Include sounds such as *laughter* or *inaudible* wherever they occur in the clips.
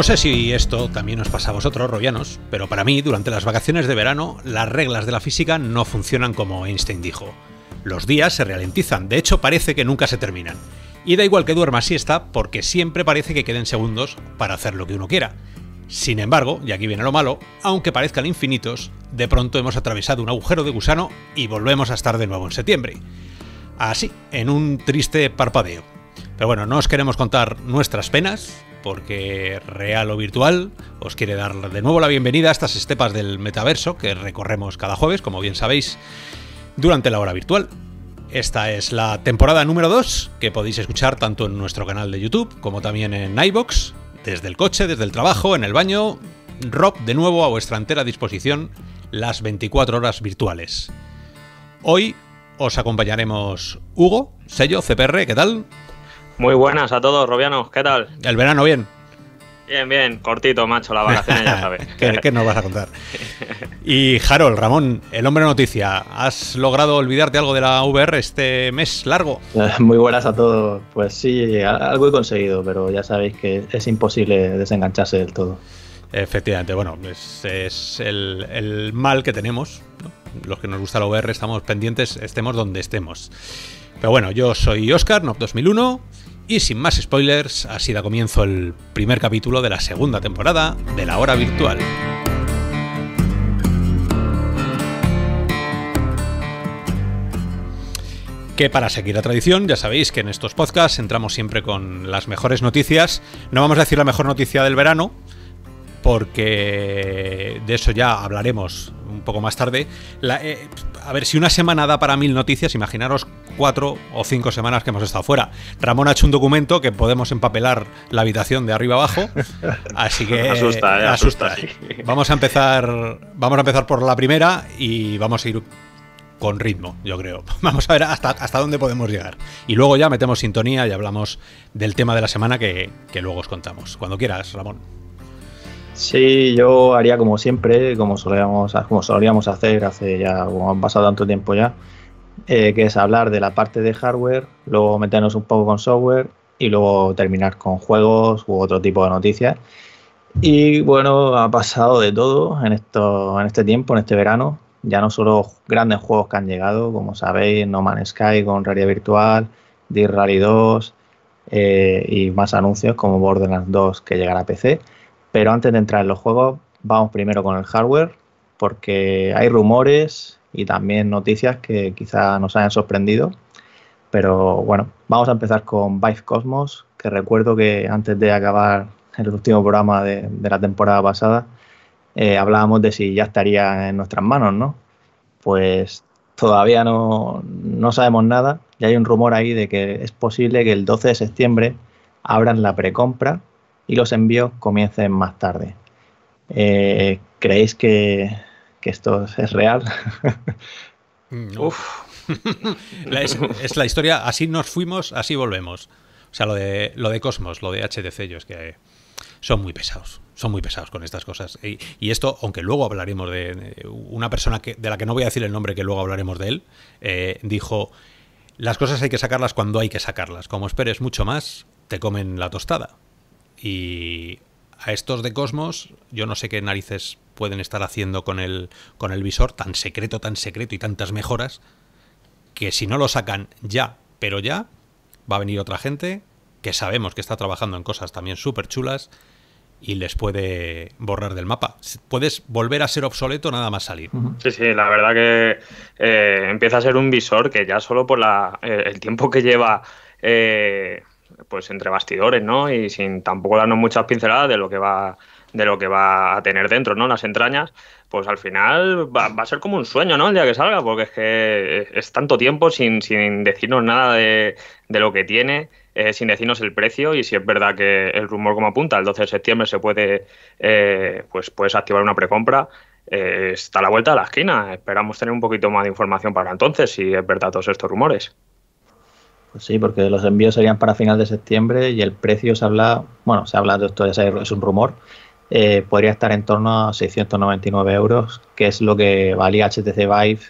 No sé si esto también os pasa a vosotros, robianos, pero para mí, durante las vacaciones de verano, las reglas de la física no funcionan como Einstein dijo. Los días se ralentizan, de hecho parece que nunca se terminan. Y da igual que duerma siesta, porque siempre parece que queden segundos para hacer lo que uno quiera. Sin embargo, y aquí viene lo malo, aunque parezcan infinitos, de pronto hemos atravesado un agujero de gusano y volvemos a estar de nuevo en septiembre. Así, en un triste parpadeo. Pero bueno, no os queremos contar nuestras penas, porque real o virtual os quiere dar de nuevo la bienvenida a estas estepas del metaverso que recorremos cada jueves, como bien sabéis, durante la hora virtual. Esta es la temporada número 2 que podéis escuchar tanto en nuestro canal de YouTube como también en iBox, desde el coche, desde el trabajo, en el baño. Rob de nuevo a vuestra entera disposición las 24 horas virtuales. Hoy os acompañaremos Hugo, sello CPR, ¿qué tal? Muy buenas a todos, Robianos, ¿qué tal? ¿El verano bien? Bien, bien, cortito, macho, la vacación ya *laughs* sabe. ¿Qué, nos vas a contar? Y Harold, Ramón, el hombre noticia, ¿has logrado olvidarte algo de la VR este mes largo? *laughs* Muy buenas a todos. Pues sí, algo he conseguido, pero ya sabéis que es imposible desengancharse del todo. Efectivamente, bueno, pues es, es el, mal que tenemos. Los que nos gusta la VR estamos pendientes, estemos donde estemos. Pero bueno, yo soy Oscar, NOP 2001. Y sin más spoilers, así da comienzo el primer capítulo de la segunda temporada de La Hora Virtual. que para seguir la tradición, ya sabéis que en estos podcasts entramos siempre con las mejores noticias. No vamos a decir la mejor noticia del verano, porque de eso ya hablaremos un poco más tarde. Eh, a ver, si una semana da para mil noticias, imaginaros cuatro o cinco semanas que hemos estado fuera. Ramón ha hecho un documento que podemos empapelar la habitación de arriba abajo, *laughs* así que asusta, eh, asusta. Vamos a empezar, vamos a empezar por la primera y vamos a ir con ritmo, yo creo. *laughs* Vamos a ver hasta, dónde podemos llegar. Y luego ya metemos sintonía y hablamos del tema de la semana que luego os contamos. Cuando quieras, Ramón. Sí, yo haría como siempre, como solíamos, como hacer hace ya, como han pasado tanto tiempo ya, eh, que es hablar de la parte de hardware, luego meternos un poco con software y luego terminar con juegos u otro tipo de noticias. Y bueno, ha pasado de todo en, esto, en este tiempo, en este verano. Ya no solo grandes juegos que han llegado, como sabéis, No Man's Sky con realidad virtual, Dis Rally 2 eh, y más anuncios como Borderlands 2 que llegará a PC pero antes de entrar en los juegos, vamos primero con el hardware, porque hay rumores y también noticias que quizá nos hayan sorprendido. Pero bueno, vamos a empezar con Vive Cosmos, que recuerdo que antes de acabar el último programa de, la temporada pasada, eh, hablábamos de si ya estaría en nuestras manos, ¿no? Pues todavía no, no sabemos nada. Ya hay un rumor ahí de que es posible que el 12 de septiembre abran la precompra y los envíos comiencen más tarde. Eh, ¿Creéis que, esto es real? Mm, *laughs* es, la historia, así nos fuimos, así volvemos. O sea, lo de, lo de Cosmos, lo de HDC, yo que son muy pesados, son muy pesados con estas cosas. Y, esto, aunque luego hablaremos de, una persona que, de la que no voy a decir el nombre, que luego hablaremos de él, eh, dijo, las cosas hay que sacarlas cuando hay que sacarlas. Como esperes mucho más, te comen la tostada. Y a estos de Cosmos, yo no sé qué narices pueden estar haciendo con el, con el visor tan secreto, tan secreto y tantas mejoras, que si no lo sacan ya, pero ya, va a venir otra gente que sabemos que está trabajando en cosas también súper chulas y les puede borrar del mapa. Puedes volver a ser obsoleto nada más salir. Sí, sí, la verdad que eh, empieza a ser un visor que ya solo por eh, el tiempo que lleva... Eh, pues entre bastidores, ¿no? Y sin tampoco darnos muchas pinceladas de lo que va de lo que va a tener dentro, ¿no? Las entrañas, pues al final va, a ser como un sueño, ¿no? El día que salga, porque es que es tanto tiempo sin, sin decirnos nada de, lo que tiene, eh, sin decirnos el precio y si es verdad que el rumor como apunta, el 12 de septiembre se puede, eh, pues puedes activar una precompra. Eh, está a la vuelta de la esquina. Esperamos tener un poquito más de información para entonces, si es verdad todos estos rumores. Pues sí, porque los envíos serían para final de septiembre y el precio se habla, bueno, se habla de esto, es un rumor, eh, podría estar en torno a 699 euros, que es lo que valía HTC Vive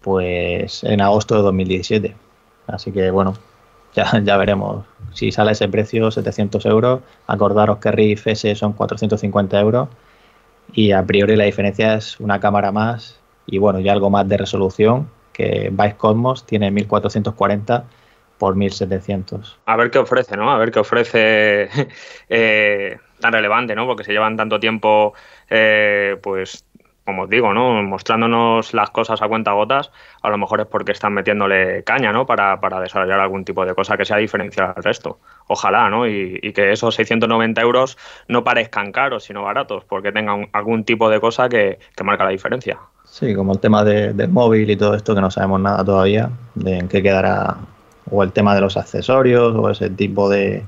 pues en agosto de 2017. Así que bueno, *laughs* ya, ya veremos. Si sale ese precio, 700 euros. Acordaros que RIF S son 450 euros. Y a priori la diferencia es una cámara más y bueno, y algo más de resolución, que Vive Cosmos tiene 1440 por 1.700. A ver qué ofrece, ¿no? A ver qué ofrece *laughs* eh, tan relevante, ¿no? Porque se llevan tanto tiempo, eh, pues, como os digo, ¿no? Mostrándonos las cosas a cuenta gotas, a lo mejor es porque están metiéndole caña, ¿no? Para, desarrollar algún tipo de cosa que sea diferencial al resto. Ojalá, ¿no? Y, que esos 690 euros no parezcan caros, sino baratos, porque tengan algún tipo de cosa que, marca la diferencia. Sí, como el tema del móvil y todo esto que no sabemos nada todavía, de en qué quedará o el tema de los accesorios o ese tipo de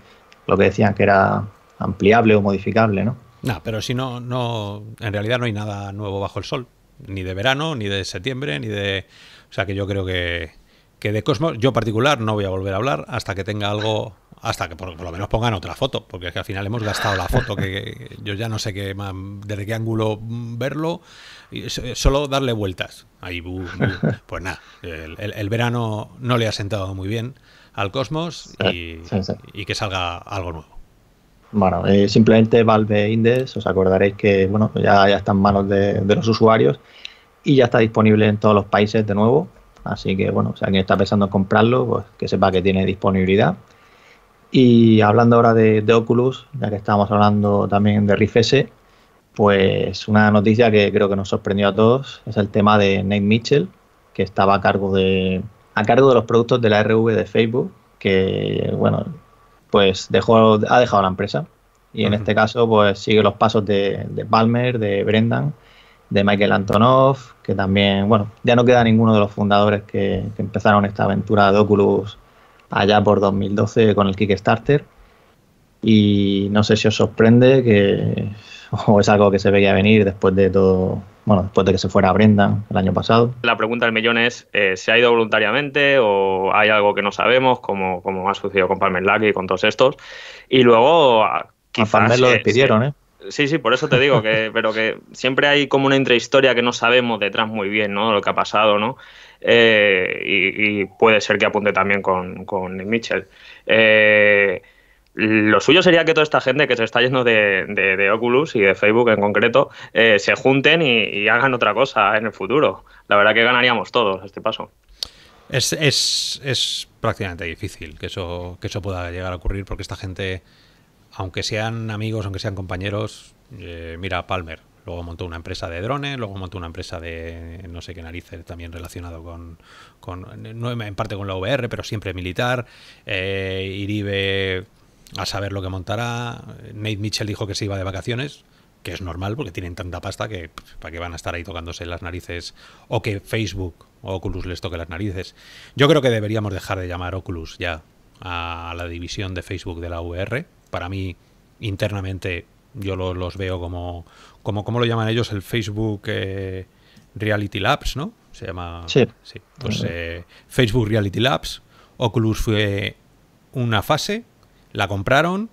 lo que decían que era ampliable o modificable, ¿no? No, pero si no, no, en realidad no hay nada nuevo bajo el sol, ni de verano, ni de septiembre, ni de, o sea que yo creo que, que de Cosmos, yo particular no voy a volver a hablar hasta que tenga algo hasta que por, lo menos pongan otra foto, porque es que al final hemos gastado la foto, que yo ya no sé qué desde qué ángulo mm, verlo, y eh, solo darle vueltas. Ahí, *laughs* pues nada, el, verano no le ha sentado muy bien al Cosmos y, que salga algo nuevo. Bueno, eh, simplemente Valve Index, os acordaréis que bueno, ya, ya está en manos de, de, los usuarios y ya está disponible en todos los países de nuevo. Así que bueno, si alguien está pensando en comprarlo, pues que sepa que tiene disponibilidad. Y hablando ahora de, Oculus, ya que estábamos hablando también de Rift S, pues una noticia que creo que nos sorprendió a todos es el tema de Nate Mitchell, que estaba a cargo de, a cargo de los productos de la RV de Facebook, que bueno, pues dejó, ha dejado la empresa. Y en este caso, pues sigue los pasos de, de, Palmer, de Brendan, de Michael Antonov, que también, bueno, ya no queda ninguno de los fundadores que, que empezaron esta aventura de Oculus allá por 2012 con el Kickstarter. Y no sé si os sorprende que, *laughs* o es algo que se veía venir después de todo, bueno, después de que se fuera Brenda el año pasado. La pregunta del millón es, eh, ¿se ha ido voluntariamente o hay algo que no sabemos, como, como ha sucedido con Palmer Lucky y con todos estos? Y luego, ah, quizás... A lo despidieron, ¿eh? Sí, sí, por eso te digo que, pero que siempre hay como una intrahistoria que no sabemos detrás muy bien, ¿no? Lo que ha pasado, ¿no? Eh, y, puede ser que apunte también con, con Mitchell. Eh, lo suyo sería que toda esta gente que se está yendo de, Oculus y de Facebook en concreto eh, se junten y, hagan otra cosa en el futuro. La verdad que ganaríamos todos este paso. Es, prácticamente difícil que eso, que eso pueda llegar a ocurrir porque esta gente, aunque sean amigos, aunque sean compañeros, mira Palmer. Luego montó una empresa de drones, luego montó una empresa de no sé qué narices también relacionado con, con no en parte con la VR, pero siempre militar. Eh, Iribe a saber lo que montará. Nate Mitchell dijo que se iba de vacaciones, que es normal porque tienen tanta pasta que para qué van a estar ahí tocándose las narices o que Facebook o Oculus les toque las narices. Yo creo que deberíamos dejar de llamar Oculus ya a la división de Facebook de la VR. Para mí, internamente, yo los veo como, como ¿cómo lo llaman ellos, el Facebook eh, Reality Labs, ¿no? Se llama. Sí. Pues eh, Facebook Reality Labs. Oculus fue una fase, la compraron,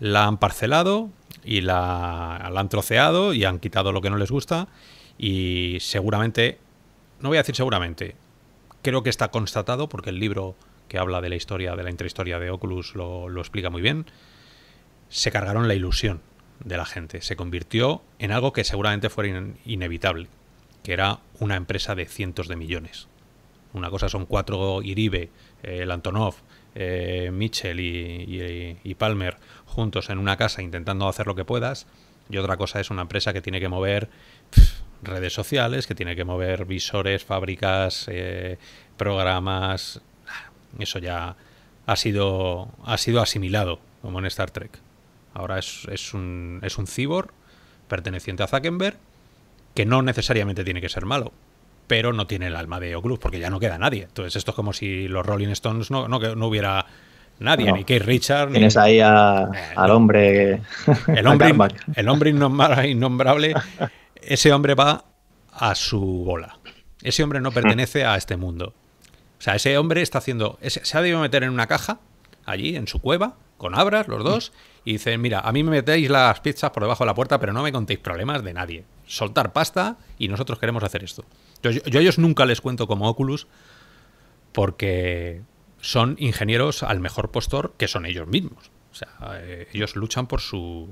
la han parcelado y la, han troceado y han quitado lo que no les gusta. Y seguramente, no voy a decir seguramente, creo que está constatado porque el libro que habla de la historia, de la intrahistoria de Oculus lo explica muy bien. Se cargaron la ilusión de la gente. Se convirtió en algo que seguramente fuera inevitable, que era una empresa de cientos de millones. Una cosa son cuatro Iribe, eh, el Antonov, eh, Mitchell y, Palmer juntos en una casa intentando hacer lo que puedas. Y otra cosa es una empresa que tiene que mover redes sociales, que tiene que mover visores, fábricas, eh, programas. Ah, eso ya ha sido, ha sido asimilado, como en Star Trek. Ahora es, es, un, es un perteneciente a Zuckerberg que no necesariamente tiene que ser malo, pero no tiene el alma de O'Cluff, porque ya no queda nadie. Entonces esto es como si los Rolling Stones no, no, hubiera nadie, ni Keith Richard. Tienes ahí al hombre... *laughs* El hombre, el hombre innombrable, ese hombre va a su bola. Ese hombre no pertenece a este mundo. O sea, ese hombre está haciendo... se ha debido meter en una caja, allí, en su cueva, con abras, los dos, y dicen, mira, a mí me metéis las pizzas por debajo de la puerta, pero no me contéis problemas de nadie. Soltar pasta y nosotros queremos hacer esto. Yo, a ellos nunca les cuento como Oculus porque son ingenieros al mejor postor que son ellos mismos. O sea, eh, ellos luchan por su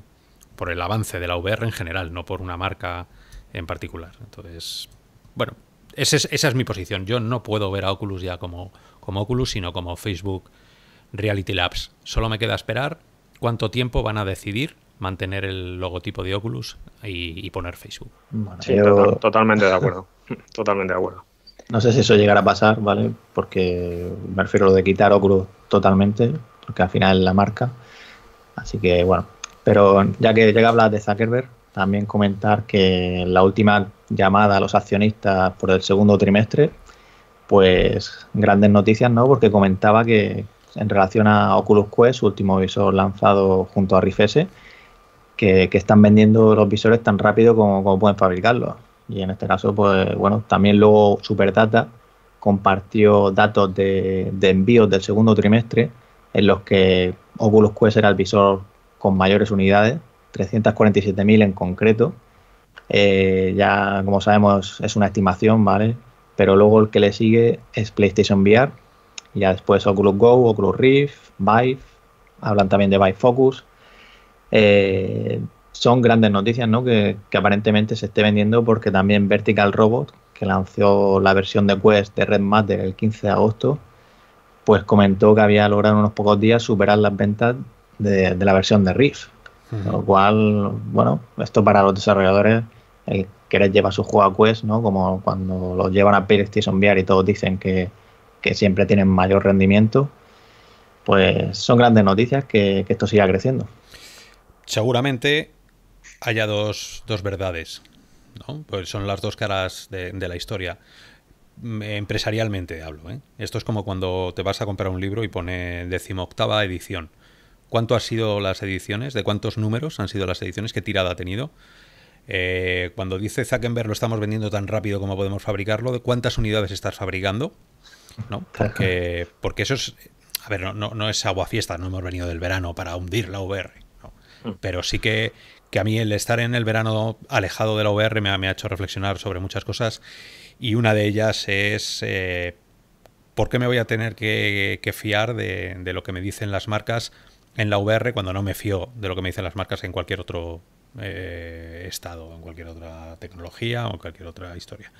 por el avance de la VR en general, no por una marca en particular. Entonces, bueno, esa es mi posición. Yo no puedo ver a Oculus ya como, como Oculus, sino como Facebook Reality Labs. Solo me queda esperar cuánto tiempo van a decidir mantener el logotipo de Oculus y, poner Facebook. sí, totalmente de acuerdo. *laughs* totalmente de acuerdo. No sé si eso llegará a pasar, ¿vale? Porque me refiero a lo de quitar Oculus totalmente, porque al final es la marca. Así que bueno, pero ya que llega a hablar de Zuckerberg, también comentar que la última llamada a los accionistas por el segundo trimestre, pues grandes noticias, ¿no? Porque comentaba que, en relación a Oculus Quest, su último visor lanzado junto a Rifese, que, están vendiendo los visores tan rápido como, pueden fabricarlos. Y en este caso, pues bueno, también luego Superdata compartió datos de, envíos del segundo trimestre en los que Oculus Quest era el visor con mayores unidades, 347.000 en concreto. Eh, ya, como sabemos, es una estimación, ¿vale? Pero luego el que le sigue es PlayStation VR, y ya después Oculus Go, Oculus Rift, Vive, hablan también de Vive Focus. Eh, son grandes noticias ¿no? que, aparentemente se esté vendiendo porque también Vertical Robot, que lanzó la versión de Quest de Red Matter el 15 de agosto, pues comentó que había logrado en unos pocos días superar las ventas de, la versión de Rift. Lo cual, bueno, esto para los desarrolladores, el querer llevar su juego a Quest, ¿no? Como cuando lo llevan a PlayStation VR y todos dicen que, que siempre tienen mayor rendimiento, pues son grandes noticias que, esto siga creciendo. Seguramente haya dos, verdades, ¿no? Pues son las dos caras de, la historia. Mm, empresarialmente hablo, ¿eh? Esto es como cuando te vas a comprar un libro y pone decimoctava edición. ¿Cuánto han sido las ediciones? ¿De cuántos números han sido las ediciones? ¿Qué tirada ha tenido? Eh, cuando dice Zuckerberg lo estamos vendiendo tan rápido como podemos fabricarlo, ¿de cuántas unidades estás fabricando? Porque, porque eso es. A ver, no, es agua fiesta, no hemos venido del verano para hundir la VR. Mm. Pero sí que, que, a mí el estar en el verano alejado de la VR me ha, hecho reflexionar sobre muchas cosas. Y una de ellas es. Eh, ¿Por qué me voy a tener que, fiar de, lo que me dicen las marcas en la VR cuando no me fío de lo que me dicen las marcas en cualquier otro eh, estado, en cualquier otra tecnología o cualquier otra historia.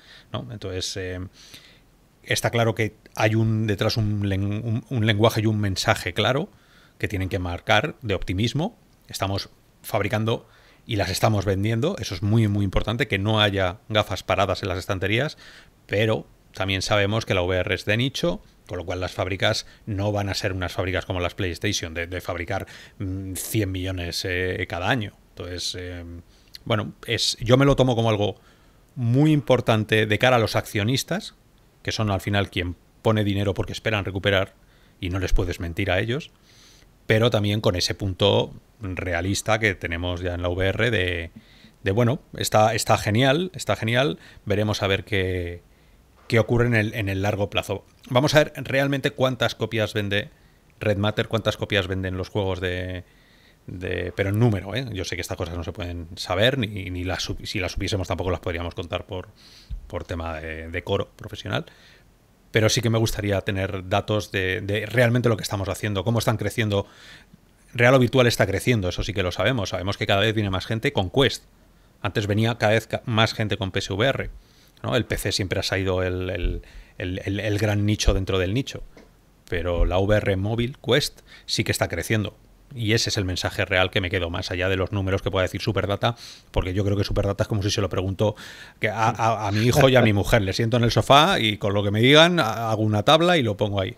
Entonces, eh, está claro que hay un detrás un, un, lenguaje y un mensaje claro que tienen que marcar de optimismo. Estamos fabricando y las estamos vendiendo. Eso es muy, muy importante, que no haya gafas paradas en las estanterías, pero también sabemos que la VR es de nicho, con lo cual las fábricas no van a ser unas fábricas como las PlayStation, de, fabricar 100 mm, millones eh, cada año. Entonces, em, bueno, es, yo me lo tomo como algo muy importante de cara a los accionistas, que son al final quien pone dinero porque esperan recuperar y no les puedes mentir a ellos, pero también con ese punto realista que tenemos ya en la VR de, bueno, está, está genial, está genial, veremos a ver qué, qué ocurre en el, en el largo plazo. Vamos a ver realmente cuántas copias vende Red Matter, cuántas copias venden los juegos de, pero en número, ¿eh? yo sé que estas cosas no se pueden saber, ni, ni si las supiésemos tampoco las podríamos contar por, por tema de coro profesional. Pero sí que me gustaría tener datos de, realmente lo que estamos haciendo, cómo están creciendo. Real o virtual está creciendo, eso sí que lo sabemos. Sabemos que cada vez viene más gente con Quest. Antes venía cada vez más gente con PSVR. ¿no? El PC siempre ha sido el, gran nicho dentro del nicho. Pero la VR móvil, Quest, sí que está creciendo. Y ese es el mensaje real que me quedo, más allá de los números que pueda decir Superdata, porque yo creo que Superdata es como si se lo pregunto que a, mi hijo y a mi mujer. Le siento en el sofá y con lo que me digan hago una tabla y lo pongo ahí.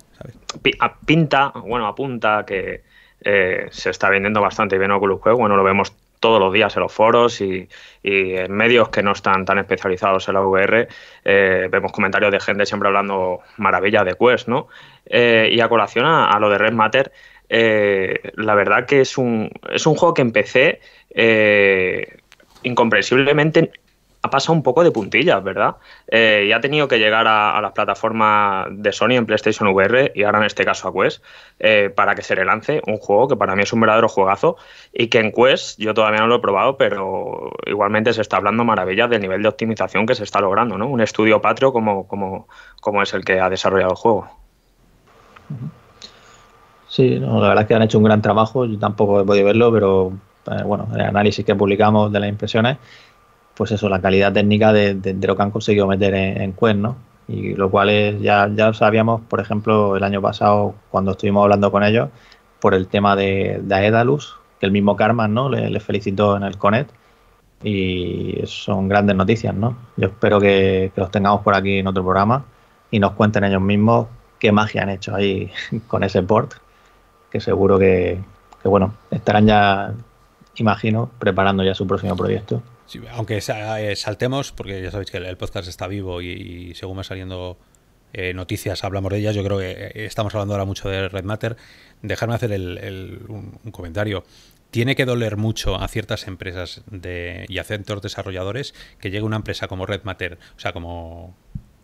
Pinta, bueno, apunta que eh, se está vendiendo bastante bien Oculus Quest. Bueno, lo vemos todos los días en los foros y, en medios que no están tan especializados en la VR, eh, vemos comentarios de gente siempre hablando maravilla de Quest, ¿no? Eh, y a colación a, lo de Red Matter, eh, la verdad que es un, es un juego que empecé eh, incomprensiblemente ha pasado un poco de puntillas, ¿verdad? Eh, y ha tenido que llegar a, las plataformas de Sony en PlayStation VR y ahora en este caso a Quest para que se relance un juego que para mí es un verdadero juegazo y que en Quest yo todavía no lo he probado, pero igualmente se está hablando maravillas del nivel de optimización que se está logrando, ¿no? Un estudio patrio como, como, como es el que ha desarrollado el juego. Sí, la verdad es que han hecho un gran trabajo, yo tampoco he podido verlo, pero eh, bueno, el análisis que publicamos de las impresiones, pues eso, la calidad técnica de, lo que han conseguido meter en, cuerno. ¿no? Y lo cual es, ya, ya sabíamos, por ejemplo, el año pasado cuando estuvimos hablando con ellos, por el tema de, de Aedalus, que el mismo Karman ¿no? Le, le, felicitó en el Conet. Y son grandes noticias, ¿no? Yo espero que, que, los tengamos por aquí en otro programa y nos cuenten ellos mismos qué magia han hecho ahí *laughs* con ese port, que seguro que, bueno, estarán ya, imagino, preparando ya su próximo proyecto. aunque eh, saltemos, porque ya sabéis que el podcast está vivo y, según va saliendo eh, noticias hablamos de ellas, yo creo que eh, estamos hablando ahora mucho de Red Matter, dejarme hacer un, comentario tiene que doler mucho a ciertas empresas de, y a centros desarrolladores que llegue una empresa como Red Matter, o sea, como,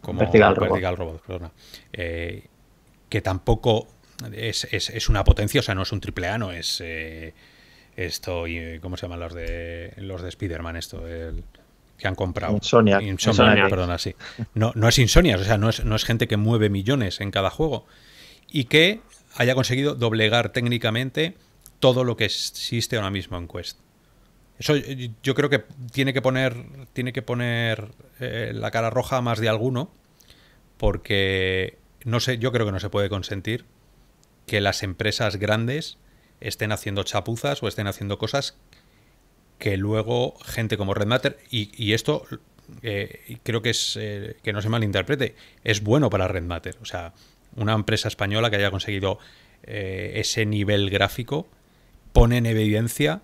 como Vertical, Robot, perdona, que tampoco es, una potencia, o sea, no es un triple A, no es eh, esto, y, ¿cómo se llaman los de los de Spider-Man esto? que han comprado. Insomnia. No, no es insomnia, o sea, no es, no es gente que mueve millones en cada juego y que haya conseguido doblegar técnicamente todo lo que existe ahora mismo en Quest. Eso yo creo que tiene que poner, tiene que poner eh, la cara roja a más de alguno, porque no sé, yo creo que no se puede consentir que las empresas grandes estén haciendo chapuzas o estén haciendo cosas que luego gente como Red Matter, y, esto eh, creo que es eh, que no se malinterprete, es bueno para Red Matter. O sea, una empresa española que haya conseguido eh, ese nivel gráfico pone en evidencia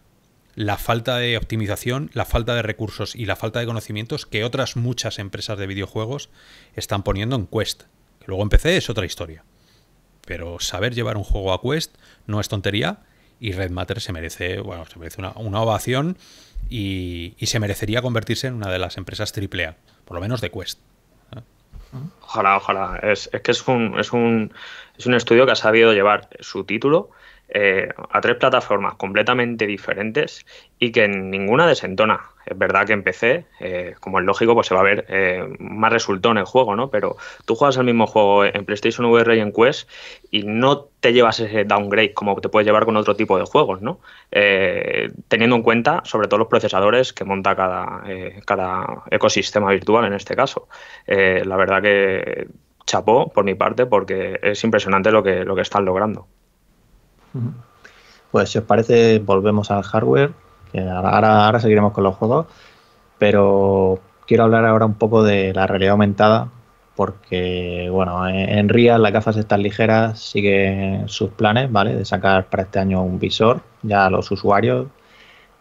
la falta de optimización, la falta de recursos y la falta de conocimientos que otras muchas empresas de videojuegos están poniendo en Quest. Que luego empecé es otra historia pero saber llevar un juego a Quest no es tontería y Red Matter se merece, bueno, se merece una, ovación y, se merecería convertirse en una de las empresas AAA, por lo menos de Quest. Ojalá, ojalá. Es, que es un, es, un, es un estudio que ha sabido llevar su título eh, a tres plataformas completamente diferentes y que en ninguna desentona. Es verdad que en PC, eh, como es lógico, pues se va a ver eh, más más en el juego, ¿no? Pero tú juegas el mismo juego en PlayStation VR y en Quest y no te llevas ese downgrade como te puedes llevar con otro tipo de juegos, ¿no? teniendo en cuenta, sobre todo, los procesadores que monta cada, cada ecosistema virtual en este caso. la verdad que chapó por mi parte porque es impresionante lo que, lo que están logrando. Pues si os parece, volvemos al hardware. Que ahora, ahora seguiremos con los juegos. Pero quiero hablar ahora un poco de la realidad aumentada. Porque, bueno, en RIA las gafas están ligeras siguen sus planes, ¿vale? De sacar para este año un visor ya a los usuarios.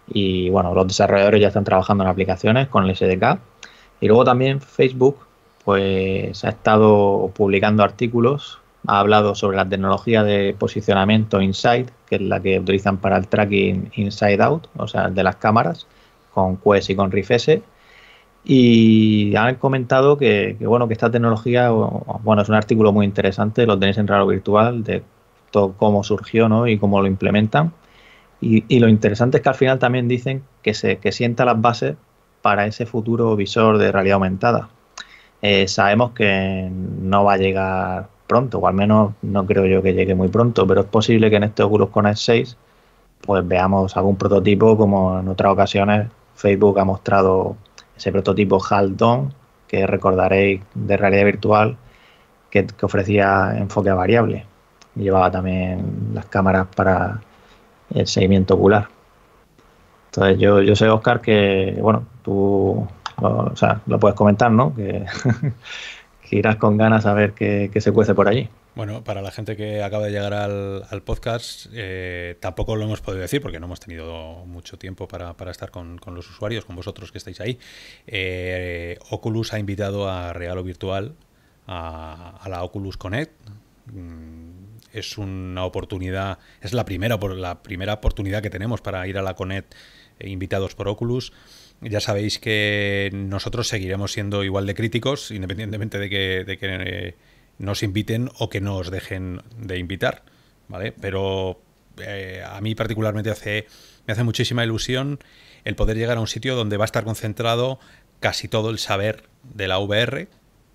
Y bueno, los desarrolladores ya están trabajando en aplicaciones con el SDK. Y luego también Facebook, pues ha estado publicando artículos ha hablado sobre la tecnología de posicionamiento inside, que es la que utilizan para el tracking inside out, o sea, de las cámaras, con Quest y con Rifese. Y han comentado que, bueno, que esta tecnología, bueno, es un artículo muy interesante, lo tenéis en Raro Virtual, de todo cómo surgió ¿no? y cómo lo implementan. Y, lo interesante es que al final también dicen que, se, que sienta las bases para ese futuro visor de realidad aumentada. Eh, sabemos que no va a llegar pronto, o al menos no creo yo que llegue muy pronto, pero es posible que en este Oculus Connect 6 pues veamos algún prototipo como en otras ocasiones Facebook ha mostrado ese prototipo Haldon que recordaréis de realidad virtual que, ofrecía enfoque variable y llevaba también las cámaras para el seguimiento ocular. Entonces yo, yo sé, Oscar, que bueno, tú o sea, lo puedes comentar, ¿no? Que *laughs* que irás con ganas a ver qué, se cuece por allí. Bueno, para la gente que acaba de llegar al, podcast, eh, tampoco lo hemos podido decir porque no hemos tenido mucho tiempo para, estar con, los usuarios, con vosotros que estáis ahí. Eh, Oculus ha invitado a RealO Virtual a, la Oculus Connect. Mm, es una oportunidad, es la primera, la primera oportunidad que tenemos para ir a la Connect eh, invitados por Oculus. Ya sabéis que nosotros seguiremos siendo igual de críticos, independientemente de que, eh, nos inviten o que no os dejen de invitar, ¿vale? Pero eh, a mí particularmente hace, me hace muchísima ilusión el poder llegar a un sitio donde va a estar concentrado casi todo el saber de la VR,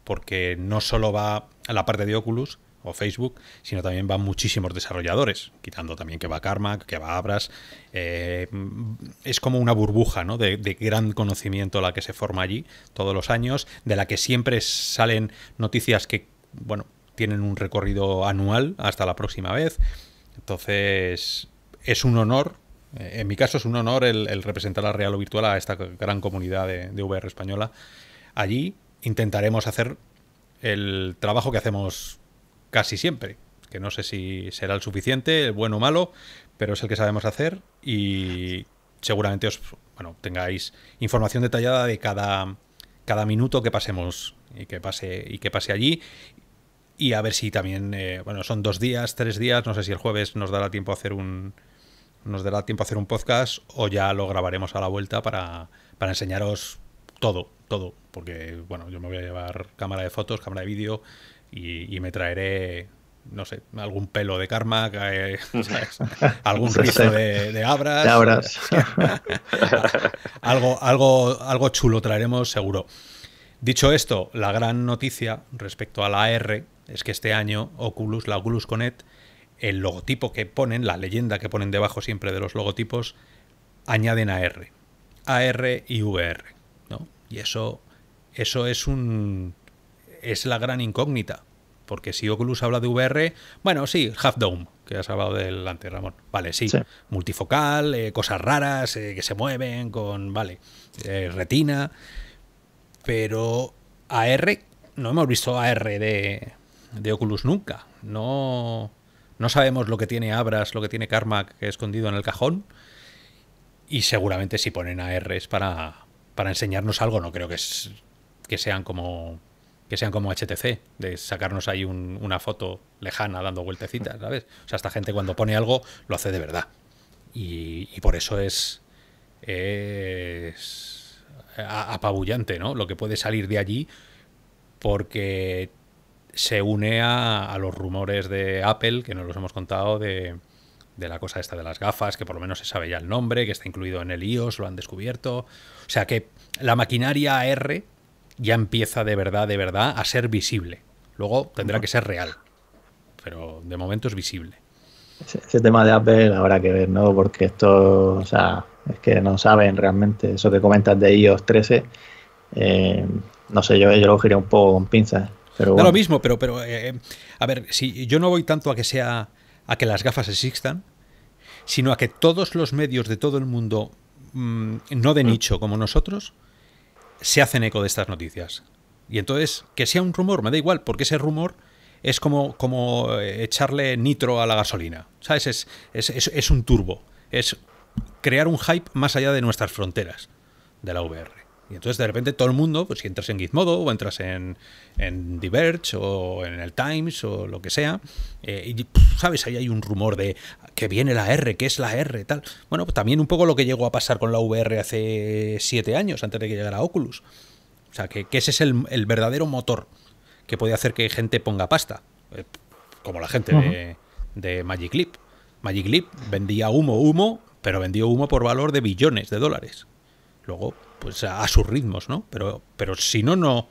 porque no solo va a la parte de Oculus, o Facebook, sino también van muchísimos desarrolladores, quitando también que va Karma, que va Abras. Eh, mm, es como una burbuja ¿no? de, gran conocimiento la que se forma allí todos los años, de la que siempre salen noticias que, bueno, tienen un recorrido anual hasta la próxima vez. Entonces, es un honor. Eh, en mi caso es un honor el, representar a Real o Virtual a esta gran comunidad de VR española. Allí intentaremos hacer el trabajo que hacemos casi siempre. Que no sé si será el suficiente, el bueno o malo, pero es el que sabemos hacer y seguramente os bueno, tengáis información detallada de cada, cada minuto que pasemos y que pase, y que pase allí. Y a ver si también, eh, bueno, son dos días, tres días, no sé si el jueves nos dará tiempo a hacer un, nos dará tiempo a hacer un podcast o ya lo grabaremos a la vuelta para, para enseñaros todo, todo, porque bueno, yo me voy a llevar cámara de fotos, cámara de vídeo, y, me traeré no sé, algún pelo de karma, eh, algún *laughs* rizo de, abras. *laughs* algo, algo, algo chulo traeremos seguro. Dicho esto, la gran noticia respecto a la AR es que este año Oculus, la Oculus Connect, el logotipo que ponen, la leyenda que ponen debajo siempre de los logotipos, añaden AR. AR y VR. ¿no? Y eso, eso es un es la gran incógnita. Porque si Oculus habla de VR, bueno, sí, Half Dome, que has hablado delante Ramón. Vale, sí. Multifocal, eh, cosas raras eh, que se mueven con, vale, eh, retina. Pero AR, no hemos visto AR de, de Oculus nunca. No, no sabemos lo que tiene Abras, lo que tiene Karma escondido en el cajón. Y seguramente si ponen es para, para enseñarnos algo, no creo que, que sean como que sean como HTC, de sacarnos ahí una foto lejana dando vueltecitas, ¿sabes? O sea, esta gente cuando pone algo lo hace de verdad. Y, por eso es, apabullante, ¿no? Lo que puede salir de allí porque se une a, los rumores de Apple, que nos los hemos contado, de, de la cosa esta de las gafas, que por lo menos se sabe ya el nombre, que está incluido en el iOS, lo han descubierto. O sea que la maquinaria R ya empieza de verdad, de verdad a ser visible. Luego tendrá que ser real, pero de momento es visible. Ese, tema de Apple habrá que ver, ¿no? Porque esto, o sea, es que no saben realmente eso que comentas de iOS 13. Eh, no sé, yo, yo lo giré un poco con pinzas. Pero lo mismo, pero, pero eh, eh, a ver, si yo no voy tanto a que sea a que las gafas existan, sino a que todos los medios de todo el mundo, mm, no de mm. nicho como nosotros, se hacen eco de estas noticias. Y entonces, que sea un rumor, me da igual, porque ese rumor es como, como eh, echarle nitro a la gasolina. ¿Sabes? es, es, es un turbo. Es crear un hype más allá de nuestras fronteras de la VR. Y entonces de repente todo el mundo, pues si entras en Gizmodo o entras en, en Diverge o en el Times o lo que sea, eh, y sabes, ahí hay un rumor de que viene la R, que es la R, tal. Bueno, pues, también un poco lo que llegó a pasar con la VR hace siete años, antes de que llegara Oculus. O sea, que, ese es el, verdadero motor que puede hacer que gente ponga pasta, eh, como la gente de, de Magic Leap. Magic Leap vendía humo, humo, pero vendió humo por valor de billones de dólares. Luego pues a, sus ritmos, ¿no? Pero, pero si no, no,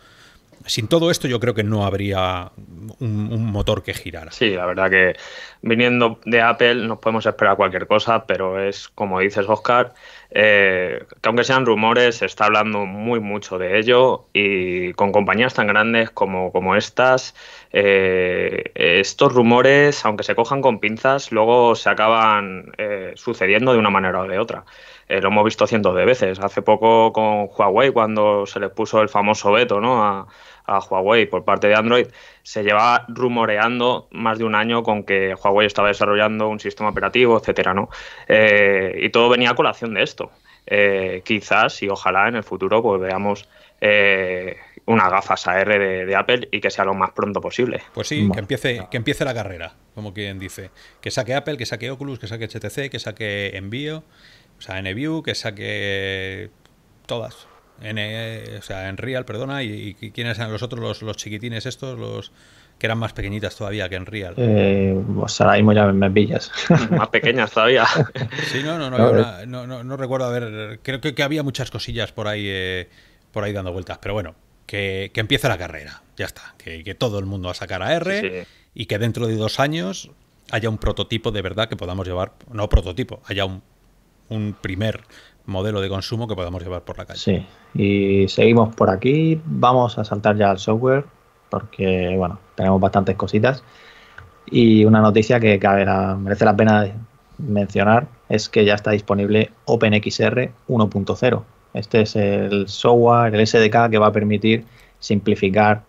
sin todo esto yo creo que no habría un, motor que girara. Sí, la verdad que viniendo de Apple nos podemos esperar cualquier cosa, pero es como dices Oscar, eh, que aunque sean rumores, se está hablando muy mucho de ello y con compañías tan grandes como, estas, eh, estos rumores, aunque se cojan con pinzas, luego se acaban eh, sucediendo de una manera o de otra. Eh, lo hemos visto cientos de veces. Hace poco con Huawei, cuando se le puso el famoso veto ¿no? a, Huawei por parte de Android, se llevaba rumoreando más de un año con que Huawei estaba desarrollando un sistema operativo, etcétera, ¿no? Eh, y todo venía a colación de esto. Eh, quizás y ojalá en el futuro pues veamos una unas gafas AR de, Apple y que sea lo más pronto posible. Pues sí, que empiece, que empiece la carrera, como quien dice. Que saque Apple, que saque Oculus, que saque HTC, que saque Envío sea, NView, que saque todas. N, o sea, en Real, perdona, y, quiénes eran los otros, los, chiquitines estos, los que eran más pequeñitas todavía que en Real. O sea, ahí ya me, pillas. *laughs* más pequeñas todavía. *laughs* Sí, no, no, no, no, recuerdo, haber creo que, había muchas cosillas por ahí, eh, por ahí dando vueltas, pero bueno, que, empiece la carrera, ya está, que, todo el mundo va a sacar a R y que dentro de dos años haya un prototipo de verdad que podamos llevar, no prototipo, haya un un primer modelo de consumo que podamos llevar por la calle. Sí, y seguimos por aquí. Vamos a saltar ya al software porque, bueno, tenemos bastantes cositas. Y una noticia que merece la pena mencionar es que ya está disponible OpenXR 1.0. Este es el software, el SDK que va a permitir simplificar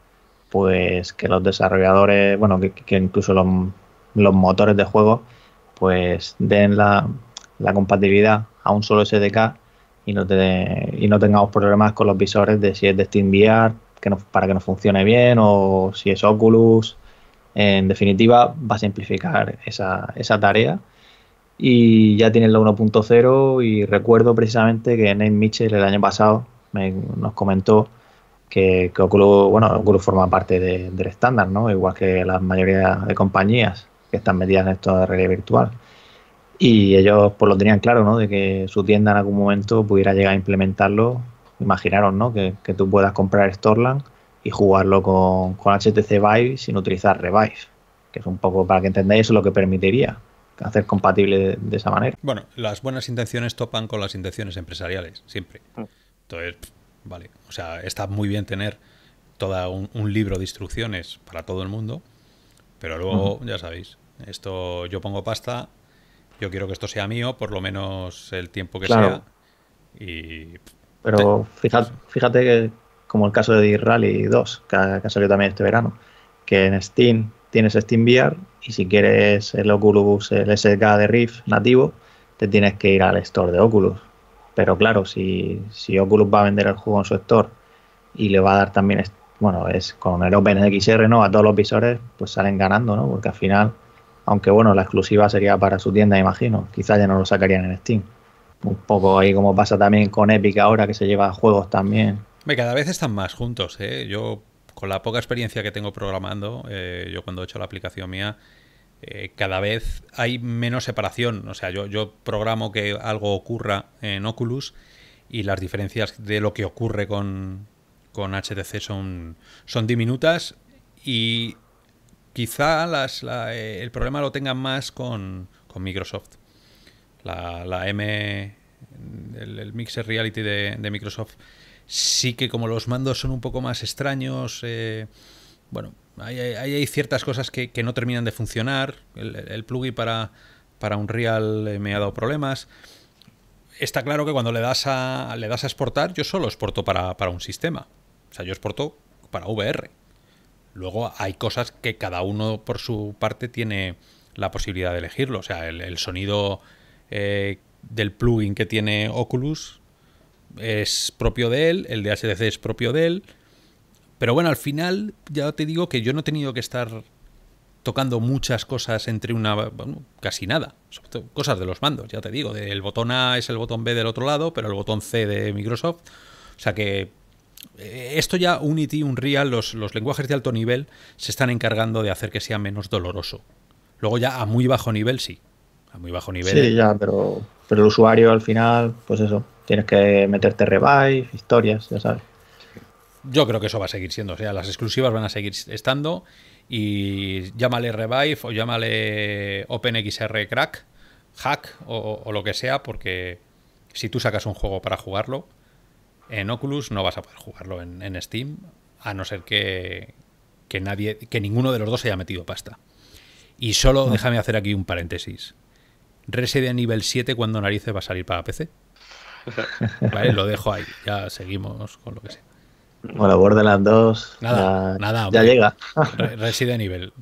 pues que los desarrolladores, bueno, que, incluso los, los motores de juego pues den la la compatibilidad a un solo SDK y no, y no tengamos problemas con los visores de si es de SteamVR que para que nos funcione bien o si es Oculus. En definitiva, va a simplificar esa, esa tarea. Y ya tienen la 1.0 y recuerdo precisamente que Nate Mitchell el año pasado nos comentó que, Oculus, bueno, Oculus forma parte del estándar, ¿no? Igual que la mayoría de compañías que están metidas en esto de realidad virtual. Y ellos pues lo tenían claro, ¿no? De que su tienda en algún momento pudiera llegar a implementarlo. Imaginaron, ¿no? Que, que tú puedas comprar Storland y jugarlo con, HTC Vive sin utilizar Revive, que es un poco, para que entendáis, lo que permitiría hacer compatible de, esa manera. Bueno, las buenas intenciones topan con las intenciones empresariales, siempre. Mm. Entonces, vale, o sea, está muy bien tener todo un, libro de instrucciones para todo el mundo, pero luego, ya sabéis, esto yo pongo pasta, yo quiero que esto sea mío, por lo menos el tiempo que sea. Y... Pero fíjate, fíjate que, como el caso de The Rally 2, que ha, salido también este verano, que en Steam tienes Steam VR y si quieres el Oculus, el SK de Rift nativo, te tienes que ir al store de Oculus. Pero claro, si, si Oculus va a vender el juego en su store y le va a dar también, bueno, es con el OpenXR, ¿no? A todos los visores, pues salen ganando, ¿no? Porque al final aunque bueno, la exclusiva sería para su tienda, imagino. Quizás ya no lo sacarían en Steam. Un poco ahí como pasa también con Epic ahora, que se lleva juegos también. Cada vez están más juntos. ¿eh? Yo, con la poca experiencia que tengo programando, eh, yo cuando he hecho la aplicación mía, eh, cada vez hay menos separación. O sea, yo, yo programo que algo ocurra en Oculus y las diferencias de lo que ocurre con, con HTC son, son diminutas y quizá eh, el problema lo tengan más con, Microsoft. La, M, el, Mixer Reality de, Microsoft, sí que como los mandos son un poco más extraños, eh, bueno, hay, ciertas cosas que, no terminan de funcionar. El, plugin para, para Unreal eh, me ha dado problemas está claro que cuando le das a, le das a exportar, yo solo exporto para, para, un sistema. O sea, yo exporto para VR. Luego hay cosas que cada uno por su parte tiene la posibilidad de elegirlo. O sea, el, sonido eh, del plugin que tiene Oculus es propio de él, el de HDC es propio de él. Pero bueno, al final ya te digo que yo no he tenido que estar tocando muchas cosas entre una... Bueno, casi nada. Cosas de los mandos, ya te digo. El botón A es el botón B del otro lado, pero el botón C de Microsoft. O sea que eh, esto ya Unity, Unreal, los, los lenguajes de alto nivel se están encargando de hacer que sea menos doloroso. Luego ya a muy bajo nivel sí. A muy bajo nivel. Sí, eh. ya, pero, pero el usuario al final, pues eso, tienes que meterte revive, historias, ya sabes. Yo creo que eso va a seguir siendo, o sea, las exclusivas van a seguir estando y llámale revive o llámale OpenXR crack, hack o, o lo que sea, porque si tú sacas un juego para jugarlo, en Oculus no vas a poder jugarlo en, Steam, a no ser que, nadie, que ninguno de los dos haya metido pasta. Y solo déjame hacer aquí un paréntesis. ¿Reside a nivel 7 cuando narices va a salir para PC. *laughs* lo dejo ahí. Ya seguimos con lo que sea. Bueno, Word de Nada, dos... nada. Ya llega. Reside a ah, nivel.